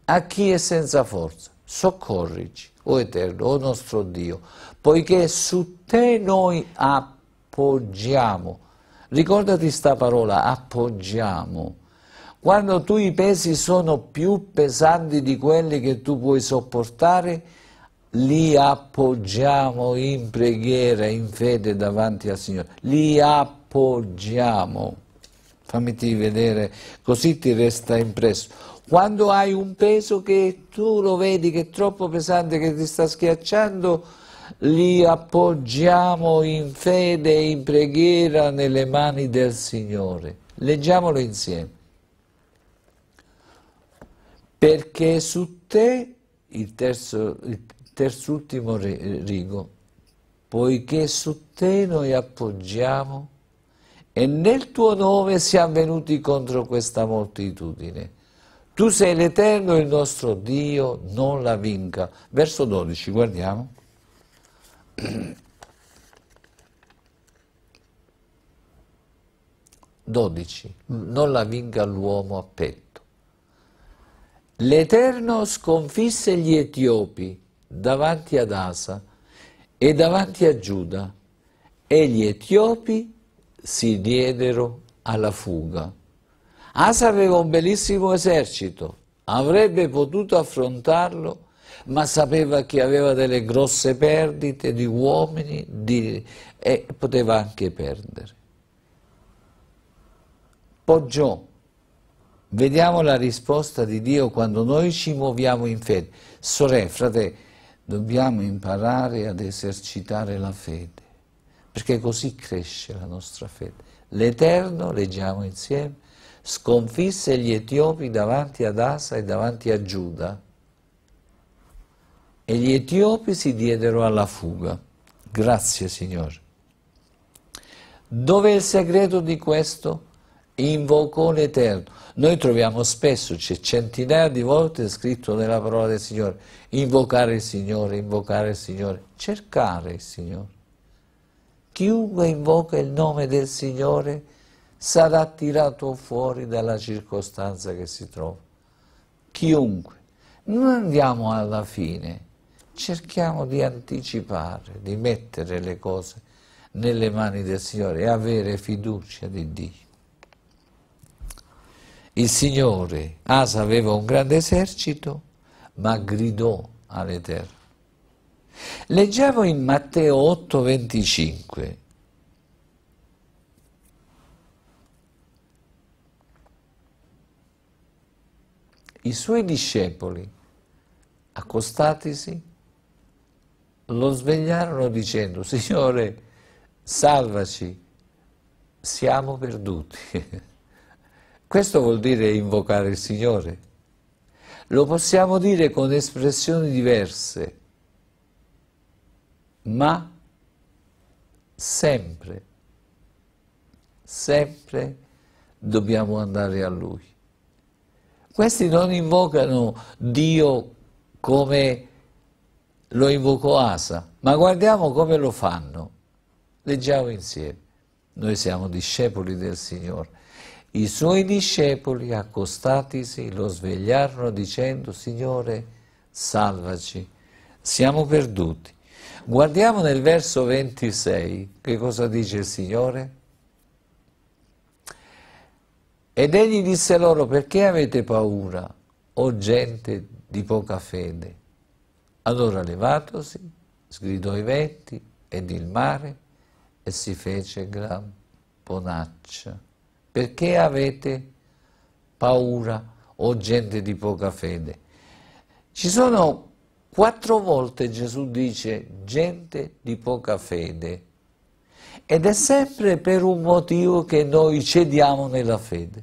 a chi è senza forza. Soccorrici o Eterno, o nostro Dio, poiché su te noi appoggiamo. Ricordati sta parola, appoggiamo. Quando tu i pesi sono più pesanti di quelli che tu puoi sopportare, li appoggiamo in preghiera, in fede davanti al Signore. Li appoggiamo. Fammi vedere, così ti resta impresso. Quando hai un peso che tu lo vedi che è troppo pesante, che ti sta schiacciando, li appoggiamo in fede e in preghiera nelle mani del Signore. Leggiamolo insieme. Perché su te, il terzo, il terzultimo rigo, poiché su te noi appoggiamo e nel tuo nome siamo venuti contro questa moltitudine tu sei l'Eterno, il nostro Dio, non la vinca. Verso 12, guardiamo. Dodici, non la vinca l'uomo a petto. L'Eterno sconfisse gli Etiopi davanti ad Asa e davanti a Giuda e gli Etiopi si diedero alla fuga. Asa ah, aveva un bellissimo esercito, avrebbe potuto affrontarlo, ma sapeva che aveva delle grosse perdite di uomini di, e poteva anche perdere. Poggiò, vediamo la risposta di Dio quando noi ci muoviamo in fede. Sorelle, frate, dobbiamo imparare ad esercitare la fede, perché così cresce la nostra fede. L'Eterno, leggiamo insieme, sconfisse gli etiopi davanti ad Asa e davanti a Giuda e gli etiopi si diedero alla fuga. Grazie Signore. Dove è il segreto di questo? Invocò l'Eterno. Noi troviamo spesso, c'è centinaia di volte scritto nella parola del Signore, invocare il Signore, invocare il Signore, cercare il Signore. Chiunque invoca il nome del Signore sarà tirato fuori dalla circostanza che si trova. Chiunque. Non andiamo alla fine, cerchiamo di anticipare, di mettere le cose nelle mani del Signore e avere fiducia di Dio. Il Signore, Asa aveva un grande esercito, ma gridò all'Eterno. Leggiamo in Matteo 8:25. i suoi discepoli, accostatisi, lo svegliarono dicendo, Signore, salvaci, siamo perduti. [laughs] Questo vuol dire invocare il Signore. Lo possiamo dire con espressioni diverse, ma sempre, sempre dobbiamo andare a Lui. Questi non invocano Dio come lo invocò Asa, ma guardiamo come lo fanno. Leggiamo insieme. Noi siamo discepoli del Signore. I suoi discepoli, accostatisi, lo svegliarono dicendo, Signore, salvaci, siamo perduti. Guardiamo nel verso 26 che cosa dice il Signore. Ed egli disse loro, perché avete paura, o gente di poca fede? Allora levatosi, sgridò i venti ed il mare, e si fece gran bonaccia. Perché avete paura, o gente di poca fede? Ci sono quattro volte Gesù dice gente di poca fede, ed è sempre per un motivo che noi cediamo nella fede.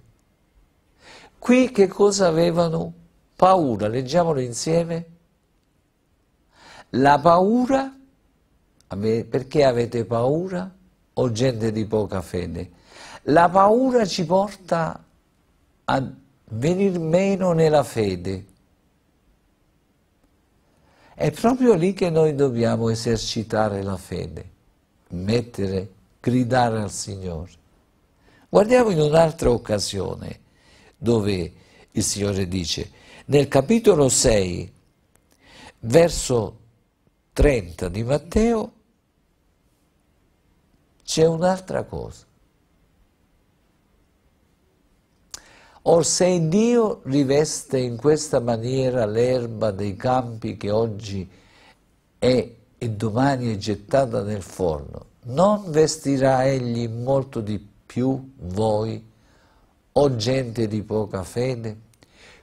Qui che cosa avevano? Paura, leggiamolo insieme. La paura, perché avete paura? O gente di poca fede? La paura ci porta a venir meno nella fede. È proprio lì che noi dobbiamo esercitare la fede, mettere gridare al Signore. Guardiamo in un'altra occasione dove il Signore dice, nel capitolo 6, verso 30 di Matteo, c'è un'altra cosa. Or se Dio riveste in questa maniera l'erba dei campi che oggi è e domani è gettata nel forno, non vestirà egli molto di più voi, o gente di poca fede?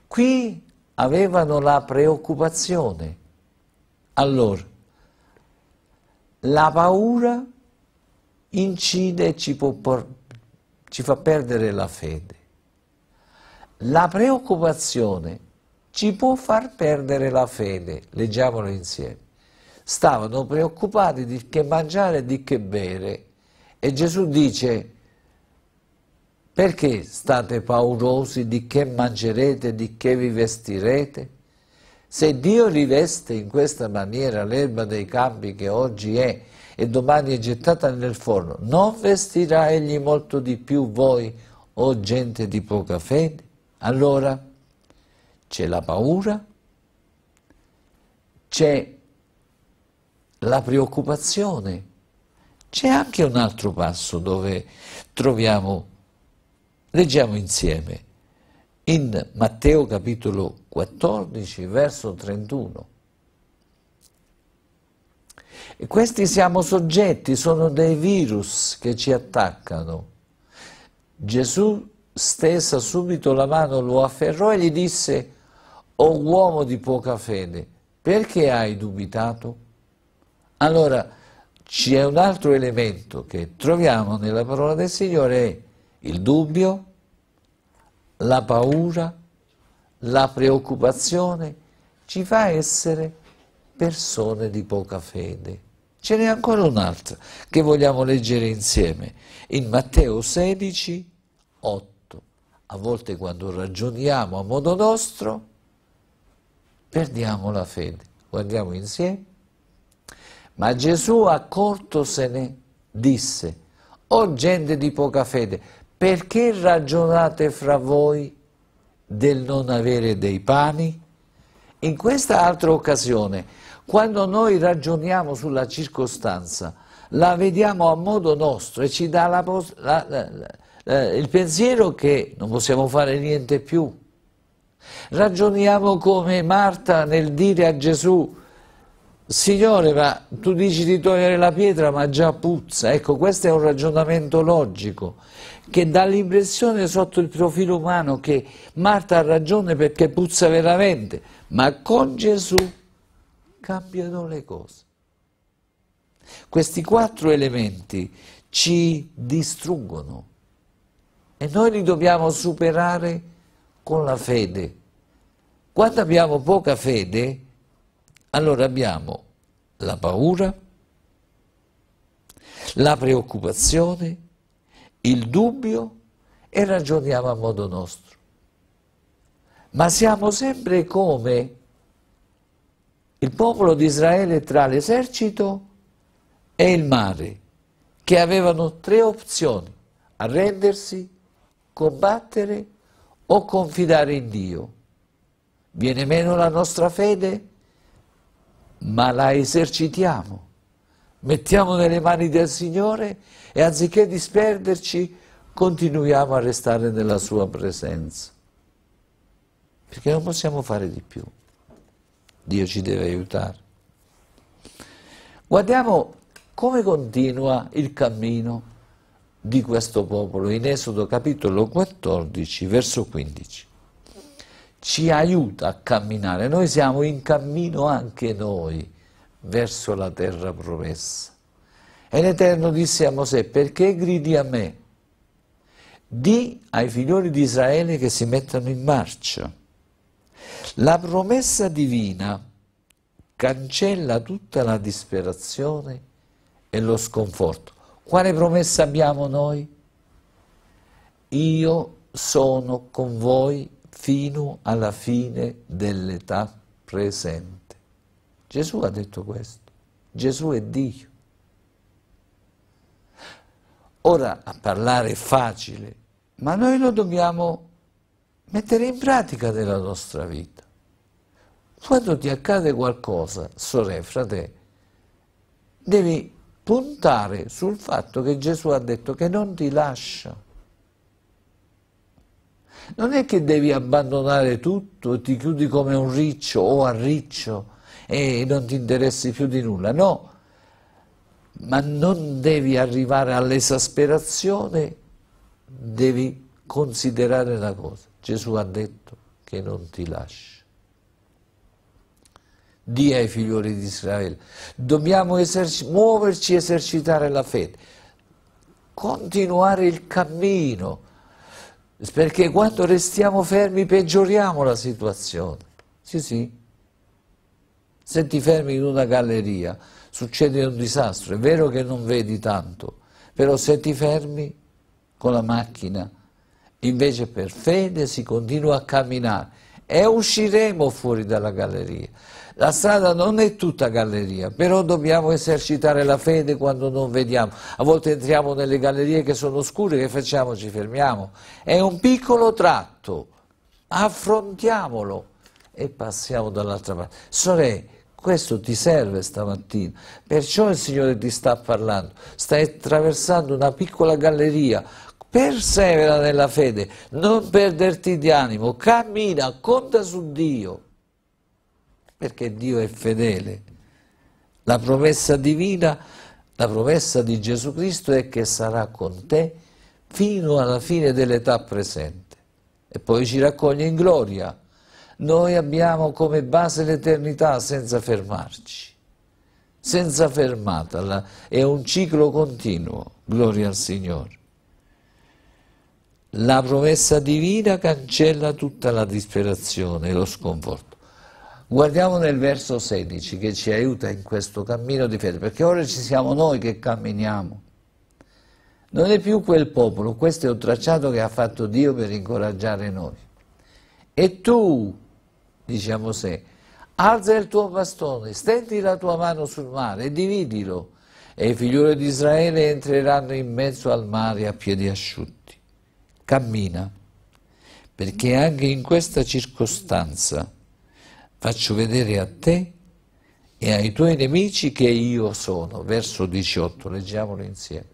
Qui avevano la preoccupazione. Allora, la paura incide e ci, ci fa perdere la fede. La preoccupazione ci può far perdere la fede. Leggiamolo insieme stavano preoccupati di che mangiare e di che bere. E Gesù dice, perché state paurosi di che mangerete, di che vi vestirete? Se Dio riveste in questa maniera l'erba dei campi che oggi è e domani è gettata nel forno, non vestirà egli molto di più voi, o gente di poca fede? Allora c'è la paura, c'è la preoccupazione. C'è anche un altro passo dove troviamo, leggiamo insieme, in Matteo capitolo 14, verso 31. E questi siamo soggetti, sono dei virus che ci attaccano. Gesù stessa subito la mano, lo afferrò e gli disse, o oh uomo di poca fede, perché hai dubitato? Allora c'è un altro elemento che troviamo nella parola del Signore, è il dubbio, la paura, la preoccupazione, ci fa essere persone di poca fede. Ce n'è ancora un'altra che vogliamo leggere insieme, in Matteo 16, 8. A volte quando ragioniamo a modo nostro, perdiamo la fede. Guardiamo insieme. Ma Gesù accortosene disse, o gente di poca fede, perché ragionate fra voi del non avere dei pani? In questa altra occasione, quando noi ragioniamo sulla circostanza, la vediamo a modo nostro e ci dà la la, la, la, il pensiero che non possiamo fare niente più. Ragioniamo come Marta nel dire a Gesù, Signore, ma tu dici di togliere la pietra, ma già puzza. Ecco, questo è un ragionamento logico che dà l'impressione sotto il profilo umano che Marta ha ragione perché puzza veramente, ma con Gesù cambiano le cose. Questi quattro elementi ci distruggono e noi li dobbiamo superare con la fede. Quando abbiamo poca fede, allora abbiamo la paura, la preoccupazione, il dubbio e ragioniamo a modo nostro. Ma siamo sempre come il popolo di Israele tra l'esercito e il mare, che avevano tre opzioni, arrendersi, combattere o confidare in Dio. Viene meno la nostra fede? ma la esercitiamo, mettiamo nelle mani del Signore e anziché disperderci continuiamo a restare nella sua presenza, perché non possiamo fare di più, Dio ci deve aiutare. Guardiamo come continua il cammino di questo popolo in Esodo capitolo 14 verso 15 ci aiuta a camminare. Noi siamo in cammino anche noi verso la terra promessa. E l'Eterno disse a Mosè, perché gridi a me? Di ai figlioli di Israele che si mettono in marcia. La promessa divina cancella tutta la disperazione e lo sconforto. Quale promessa abbiamo noi? Io sono con voi fino alla fine dell'età presente. Gesù ha detto questo, Gesù è Dio. Ora a parlare è facile, ma noi lo dobbiamo mettere in pratica nella nostra vita. Quando ti accade qualcosa, sorelle, fratelli, devi puntare sul fatto che Gesù ha detto che non ti lascia, non è che devi abbandonare tutto e ti chiudi come un riccio o a riccio e non ti interessi più di nulla, no, ma non devi arrivare all'esasperazione, devi considerare la cosa. Gesù ha detto che non ti lasci. Dì ai figlioli di Israele, dobbiamo eserci- muoverci e esercitare la fede, continuare il cammino perché quando restiamo fermi peggioriamo la situazione. Sì, sì. Se ti fermi in una galleria succede un disastro, è vero che non vedi tanto, però se ti fermi con la macchina, invece per fede si continua a camminare e usciremo fuori dalla galleria. La strada non è tutta galleria, però dobbiamo esercitare la fede quando non vediamo. A volte entriamo nelle gallerie che sono scure, che facciamo? Ci fermiamo. È un piccolo tratto, affrontiamolo e passiamo dall'altra parte. Sorelle, questo ti serve stamattina, perciò il Signore ti sta parlando, stai attraversando una piccola galleria, persevera nella fede, non perderti di animo, cammina, conta su Dio perché Dio è fedele. La promessa divina, la promessa di Gesù Cristo è che sarà con te fino alla fine dell'età presente e poi ci raccoglie in gloria. Noi abbiamo come base l'eternità senza fermarci, senza fermata, è un ciclo continuo, gloria al Signore. La promessa divina cancella tutta la disperazione e lo sconforto. Guardiamo nel verso 16 che ci aiuta in questo cammino di fede, perché ora ci siamo noi che camminiamo. Non è più quel popolo, questo è un tracciato che ha fatto Dio per incoraggiare noi. E tu, dice diciamo a Mosè, alza il tuo bastone, stendi la tua mano sul mare e dividilo, e i figlioli di Israele entreranno in mezzo al mare a piedi asciutti. Cammina, perché anche in questa circostanza faccio vedere a te e ai tuoi nemici che io sono. Verso 18, leggiamolo insieme.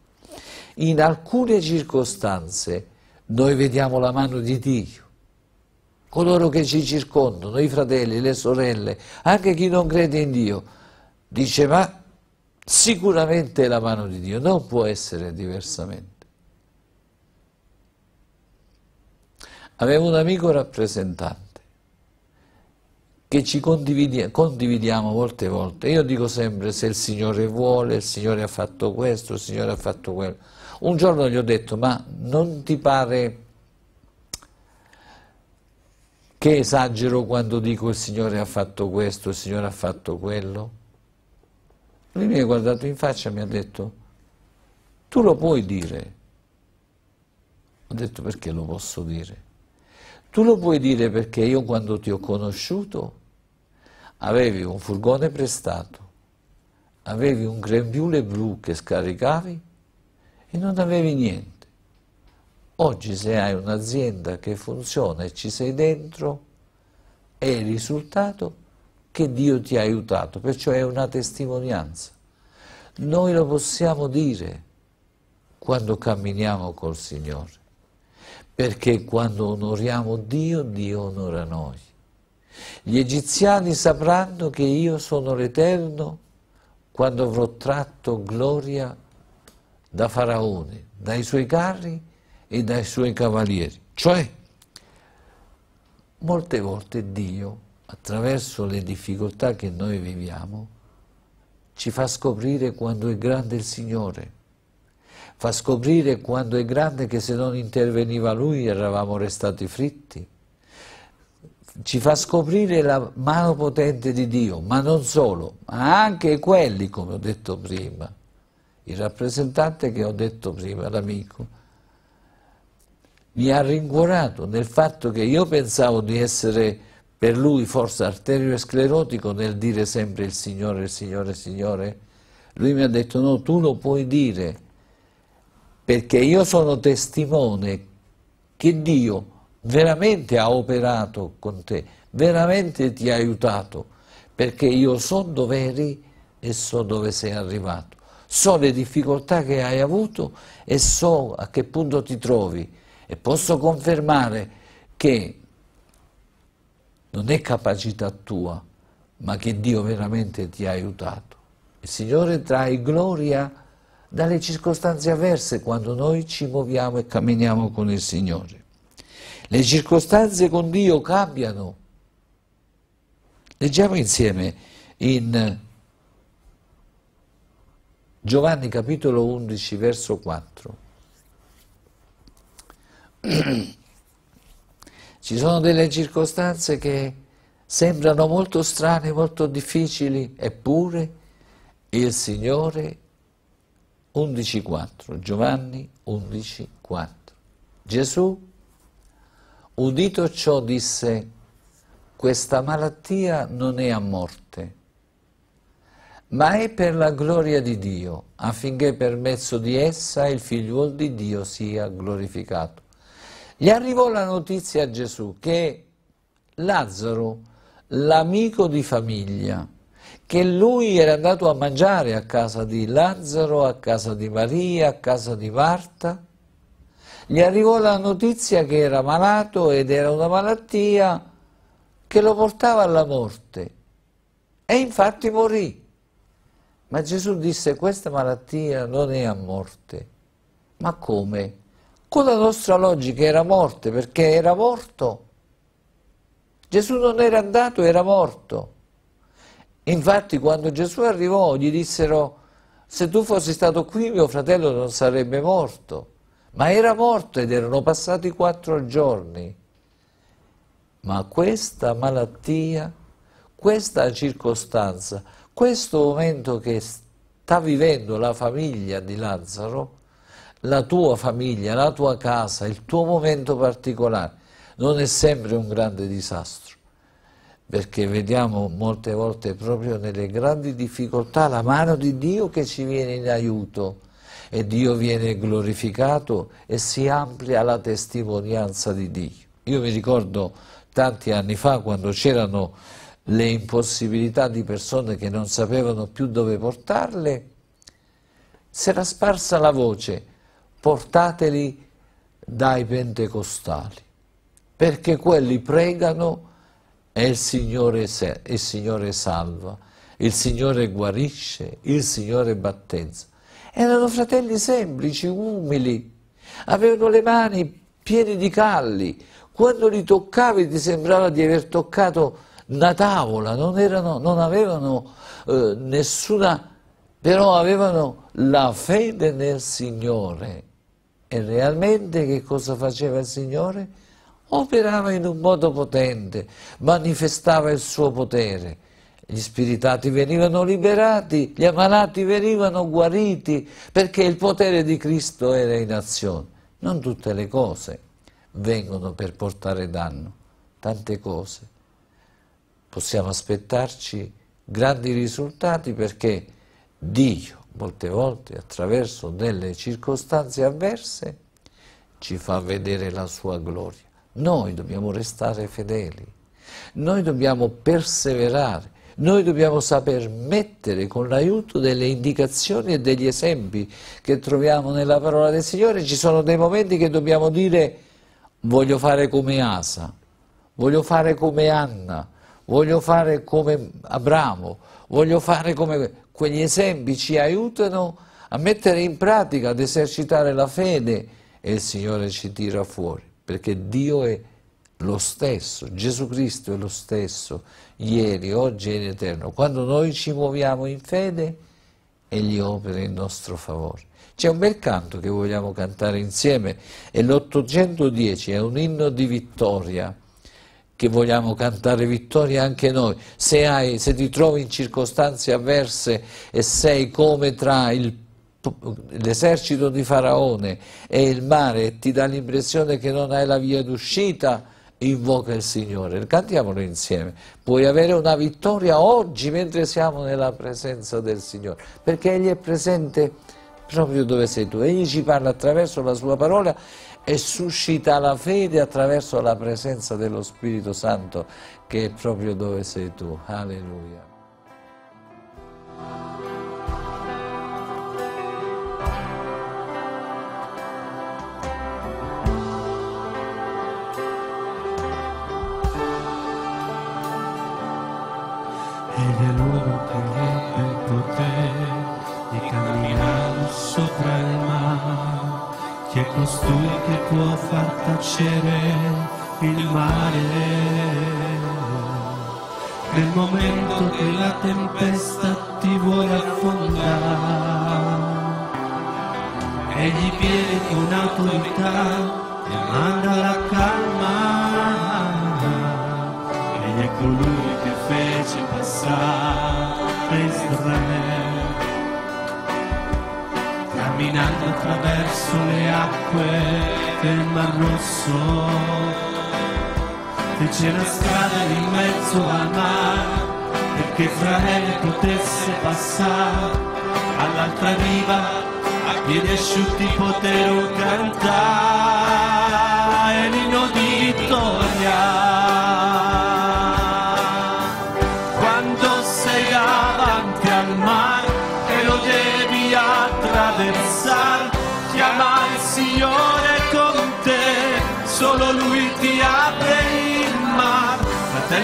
In alcune circostanze noi vediamo la mano di Dio, coloro che ci circondano, i fratelli, le sorelle, anche chi non crede in Dio, dice ma sicuramente è la mano di Dio, non può essere diversamente. Avevo un amico rappresentante che ci condividia, condividiamo molte volte. Io dico sempre se il Signore vuole, il Signore ha fatto questo, il Signore ha fatto quello. Un giorno gli ho detto, ma non ti pare che esagero quando dico il Signore ha fatto questo, il Signore ha fatto quello? Lui mi ha guardato in faccia e mi ha detto, tu lo puoi dire. Ho detto perché lo posso dire? Tu lo puoi dire perché io quando ti ho conosciuto avevi un furgone prestato, avevi un grembiule blu che scaricavi e non avevi niente. Oggi se hai un'azienda che funziona e ci sei dentro, è il risultato che Dio ti ha aiutato, perciò è una testimonianza. Noi lo possiamo dire quando camminiamo col Signore, perché quando onoriamo Dio, Dio onora noi. Gli egiziani sapranno che io sono l'Eterno quando avrò tratto gloria da Faraone, dai suoi carri e dai suoi cavalieri. Cioè, molte volte Dio, attraverso le difficoltà che noi viviamo, ci fa scoprire quando è grande il Signore, fa scoprire quando è grande che se non interveniva Lui eravamo restati fritti, ci fa scoprire la mano potente di Dio, ma non solo, ma anche quelli, come ho detto prima, il rappresentante che ho detto prima, l'amico, mi ha rincuorato nel fatto che io pensavo di essere per lui forse arterio e sclerotico nel dire sempre il Signore, il Signore, il Signore. Lui mi ha detto no, tu lo puoi dire perché io sono testimone che Dio veramente ha operato con te, veramente ti ha aiutato, perché io so dove eri e so dove sei arrivato, so le difficoltà che hai avuto e so a che punto ti trovi e posso confermare che non è capacità tua, ma che Dio veramente ti ha aiutato. Il Signore trae gloria dalle circostanze avverse quando noi ci muoviamo e camminiamo con il Signore. Le circostanze con Dio cambiano. Leggiamo insieme in Giovanni capitolo 11 verso 4. [clears throat] Ci sono delle circostanze che sembrano molto strane, molto difficili, eppure il Signore 11.4, Giovanni 11.4. Gesù Udito ciò disse, questa malattia non è a morte, ma è per la gloria di Dio, affinché per mezzo di essa il figliuol di Dio sia glorificato. Gli arrivò la notizia a Gesù che Lazzaro, l'amico di famiglia, che lui era andato a mangiare a casa di Lazzaro, a casa di Maria, a casa di Marta, gli arrivò la notizia che era malato ed era una malattia che lo portava alla morte e infatti morì. Ma Gesù disse questa malattia non è a morte. Ma come? Con la nostra logica era morte perché era morto. Gesù non era andato, era morto. Infatti quando Gesù arrivò gli dissero se tu fossi stato qui mio fratello non sarebbe morto ma era morto ed erano passati quattro giorni. Ma questa malattia, questa circostanza, questo momento che sta vivendo la famiglia di Lazzaro, la tua famiglia, la tua casa, il tuo momento particolare, non è sempre un grande disastro, perché vediamo molte volte proprio nelle grandi difficoltà la mano di Dio che ci viene in aiuto e Dio viene glorificato e si amplia la testimonianza di Dio. Io mi ricordo tanti anni fa quando c'erano le impossibilità di persone che non sapevano più dove portarle, si era sparsa la voce portateli dai pentecostali, perché quelli pregano e il Signore, il Signore salva, il Signore guarisce, il Signore battezza. Erano fratelli semplici, umili, avevano le mani piene di calli, quando li toccavi ti sembrava di aver toccato una tavola, non, erano, non avevano eh, nessuna, però avevano la fede nel Signore. E realmente che cosa faceva il Signore? Operava in un modo potente, manifestava il suo potere. Gli spiritati venivano liberati, gli ammalati venivano guariti, perché il potere di Cristo era in azione. Non tutte le cose vengono per portare danno, tante cose. Possiamo aspettarci grandi risultati perché Dio molte volte attraverso delle circostanze avverse ci fa vedere la sua gloria. Noi dobbiamo restare fedeli, noi dobbiamo perseverare, noi dobbiamo saper mettere con l'aiuto delle indicazioni e degli esempi che troviamo nella parola del Signore, ci sono dei momenti che dobbiamo dire voglio fare come Asa, voglio fare come Anna, voglio fare come Abramo, voglio fare come... Quegli esempi ci aiutano a mettere in pratica, ad esercitare la fede e il Signore ci tira fuori, perché Dio è lo stesso, Gesù Cristo è lo stesso, ieri, oggi e in eterno. Quando noi ci muoviamo in fede, Egli opera in nostro favore. C'è un bel canto che vogliamo cantare insieme e l'810 è un inno di vittoria che vogliamo cantare vittoria anche noi. Se, hai, se ti trovi in circostanze avverse e sei come tra il l'esercito di Faraone e il mare e ti dà l'impressione che non hai la via d'uscita, invoca il Signore, cantiamolo insieme, puoi avere una vittoria oggi mentre siamo nella presenza del Signore, perché Egli è presente proprio dove sei tu, Egli ci parla attraverso la sua parola e suscita la fede attraverso la presenza dello Spirito Santo che è proprio dove sei tu, alleluia. ed è l'uomo che ha il potere di camminare sopra il mare, che è costui che può far tacere il mare. Nel momento che la tempesta ti vuole affondare, egli viene con autorità e manda la calma, egli è colui fece passare Israele, camminando attraverso le acque del Mar Rosso, fece la strada in mezzo al mare perché Israele potesse passare all'altra riva, a piedi asciutti poterono cantare l'inno di vittoria.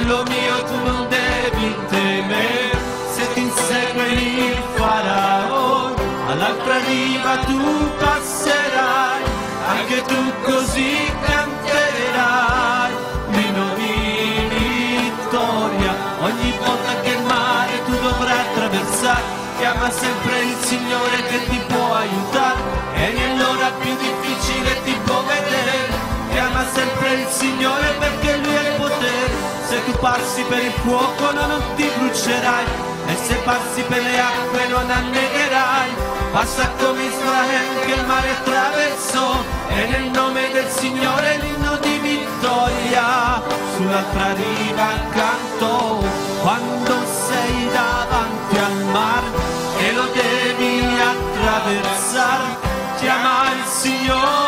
fratello mio tu non devi temere, se ti insegue il faraone, all'altra riva tu passerai, anche tu così canterai, meno di vittoria, ogni volta che il mare tu dovrai attraversare, chiama sempre il Signore che ti può aiutare, e nell'ora più difficile ti può vedere, chiama sempre il Signore perché lui tu passi per il fuoco no, non ti brucerai e se passi per le acque non annegherai. Passa come Israele che il mare attraverso e nel nome del Signore l'inno di vittoria sull'altra riva accanto quando sei davanti al mar e lo devi attraversare. Chiama il Signore.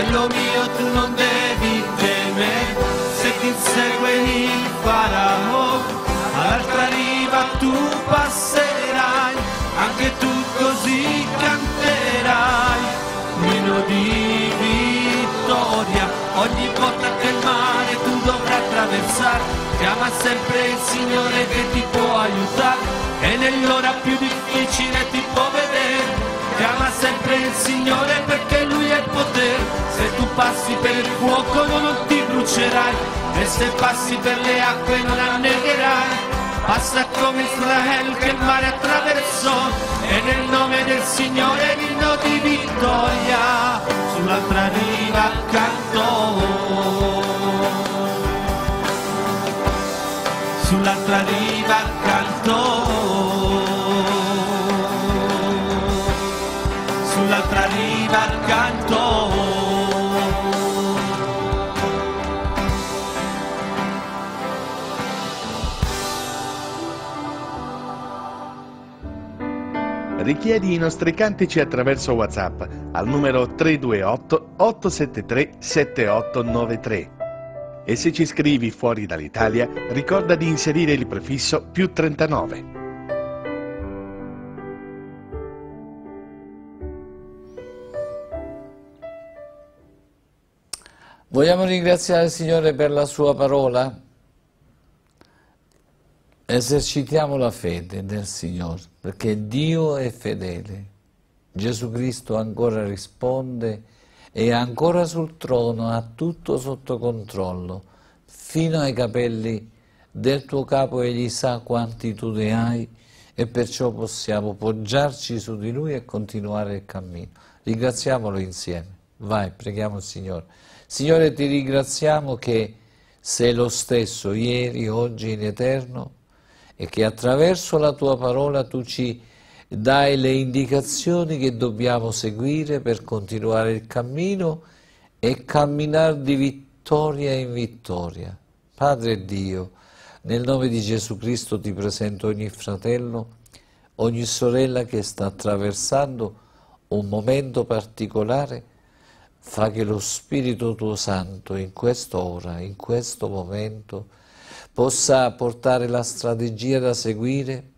Bello mio tu non devi temere se ti insegue il faraone all'altra riva tu passerai anche tu così canterai meno di vittoria ogni volta che il mare tu dovrai attraversare chiama sempre il Signore che ti può aiutare e nell'ora più difficile ti può vedere chiama sempre il Signore che passi per il fuoco non ti brucerai e se passi per le acque non annegherai. Passa come Israel che il mare attraversò e nel nome del Signore l'inno di vittoria sull'altra riva accanto. Sull'altra riva accanto. Sull'altra riva accanto. Richiedi i nostri cantici attraverso WhatsApp al numero 328 873 7893. E se ci scrivi fuori dall'Italia, ricorda di inserire il prefisso più 39. Vogliamo ringraziare il Signore per la sua parola? Esercitiamo la fede nel Signore, perché Dio è fedele. Gesù Cristo ancora risponde e ancora sul trono ha tutto sotto controllo, fino ai capelli del tuo capo egli sa quanti tu ne hai e perciò possiamo poggiarci su di lui e continuare il cammino. Ringraziamolo insieme. Vai, preghiamo il Signore. Signore, ti ringraziamo che sei lo stesso ieri, oggi, in eterno, e che attraverso la tua parola tu ci dai le indicazioni che dobbiamo seguire per continuare il cammino e camminare di vittoria in vittoria. Padre Dio, nel nome di Gesù Cristo ti presento ogni fratello, ogni sorella che sta attraversando un momento particolare, fa che lo Spirito tuo Santo in quest'ora, in questo momento, possa portare la strategia da seguire,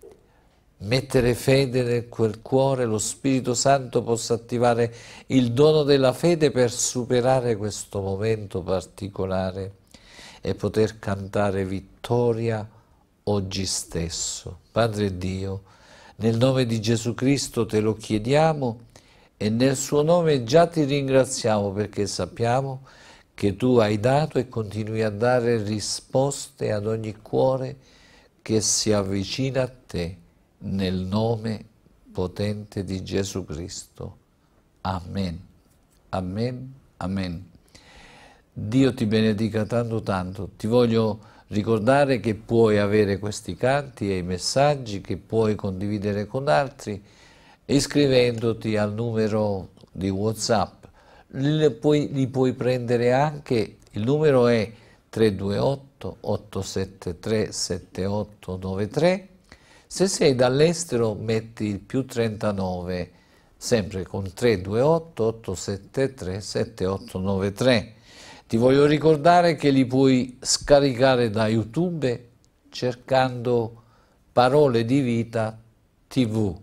mettere fede nel quel cuore, lo Spirito Santo possa attivare il dono della fede per superare questo momento particolare e poter cantare vittoria oggi stesso. Padre Dio, nel nome di Gesù Cristo te lo chiediamo e nel suo nome già ti ringraziamo perché sappiamo che che tu hai dato e continui a dare risposte ad ogni cuore che si avvicina a te nel nome potente di Gesù Cristo. Amen. Amen. Amen. Dio ti benedica tanto tanto. Ti voglio ricordare che puoi avere questi canti e i messaggi che puoi condividere con altri iscrivendoti al numero di WhatsApp li puoi, li puoi prendere anche, il numero è 328 873 7893, se sei dall'estero metti il più 39, sempre con 328 873 7893. Ti voglio ricordare che li puoi scaricare da YouTube cercando Parole di Vita TV.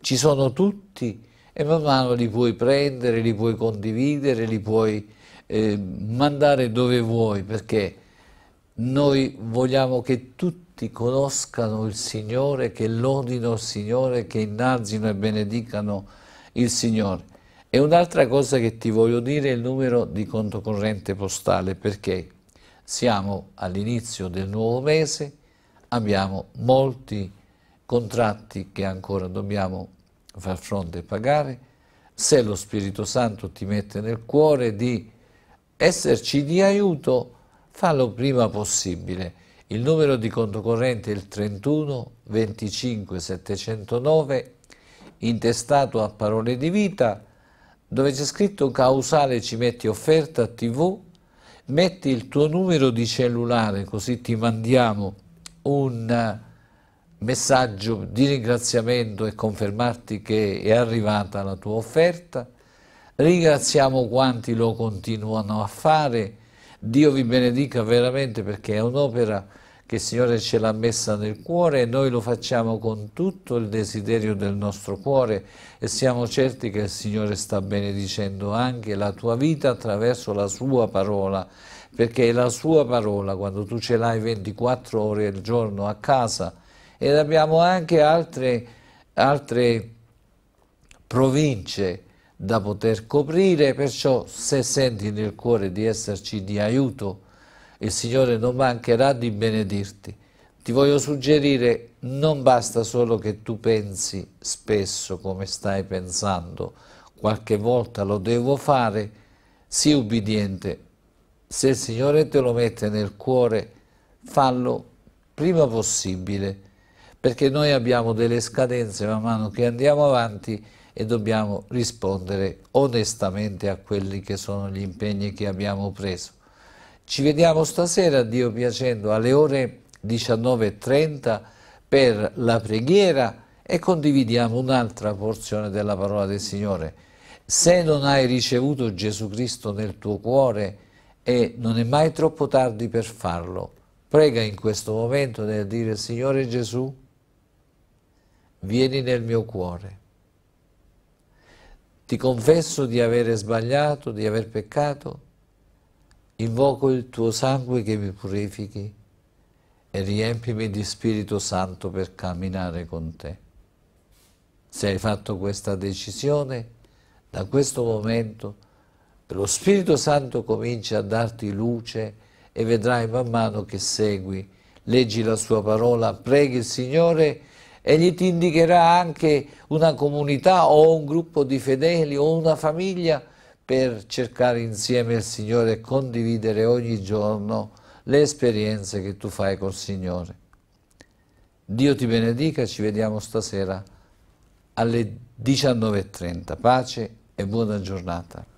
Ci sono tutti e man mano li puoi prendere, li puoi condividere, li puoi eh, mandare dove vuoi, perché noi vogliamo che tutti conoscano il Signore, che lodino il Signore, che innalzino e benedicano il Signore. E un'altra cosa che ti voglio dire è il numero di conto corrente postale, perché siamo all'inizio del nuovo mese, abbiamo molti contratti che ancora dobbiamo far fronte e pagare, se lo Spirito Santo ti mette nel cuore di esserci di aiuto, fallo prima possibile. Il numero di conto corrente è il 31 25 709, intestato a parole di vita, dove c'è scritto causale ci metti offerta a tv, metti il tuo numero di cellulare così ti mandiamo un messaggio di ringraziamento e confermarti che è arrivata la tua offerta. Ringraziamo quanti lo continuano a fare. Dio vi benedica veramente perché è un'opera che il Signore ce l'ha messa nel cuore e noi lo facciamo con tutto il desiderio del nostro cuore e siamo certi che il Signore sta benedicendo anche la tua vita attraverso la sua parola, perché è la sua parola quando tu ce l'hai 24 ore al giorno a casa, ed abbiamo anche altre, altre province da poter coprire, perciò se senti nel cuore di esserci di aiuto, il Signore non mancherà di benedirti. Ti voglio suggerire, non basta solo che tu pensi spesso come stai pensando, qualche volta lo devo fare, sii ubbidiente. Se il Signore te lo mette nel cuore, fallo prima possibile perché noi abbiamo delle scadenze man mano che andiamo avanti e dobbiamo rispondere onestamente a quelli che sono gli impegni che abbiamo preso. Ci vediamo stasera, Dio piacendo, alle ore 19.30 per la preghiera e condividiamo un'altra porzione della parola del Signore. Se non hai ricevuto Gesù Cristo nel tuo cuore e non è mai troppo tardi per farlo, prega in questo momento nel dire Signore Gesù, vieni nel mio cuore. Ti confesso di avere sbagliato, di aver peccato, invoco il tuo sangue che mi purifichi e riempimi di Spirito Santo per camminare con te. Se hai fatto questa decisione, da questo momento lo Spirito Santo comincia a darti luce e vedrai man mano che segui, leggi la sua parola, preghi il Signore Egli ti indicherà anche una comunità o un gruppo di fedeli o una famiglia per cercare insieme il Signore e condividere ogni giorno le esperienze che tu fai col Signore. Dio ti benedica, ci vediamo stasera alle 19.30. Pace e buona giornata.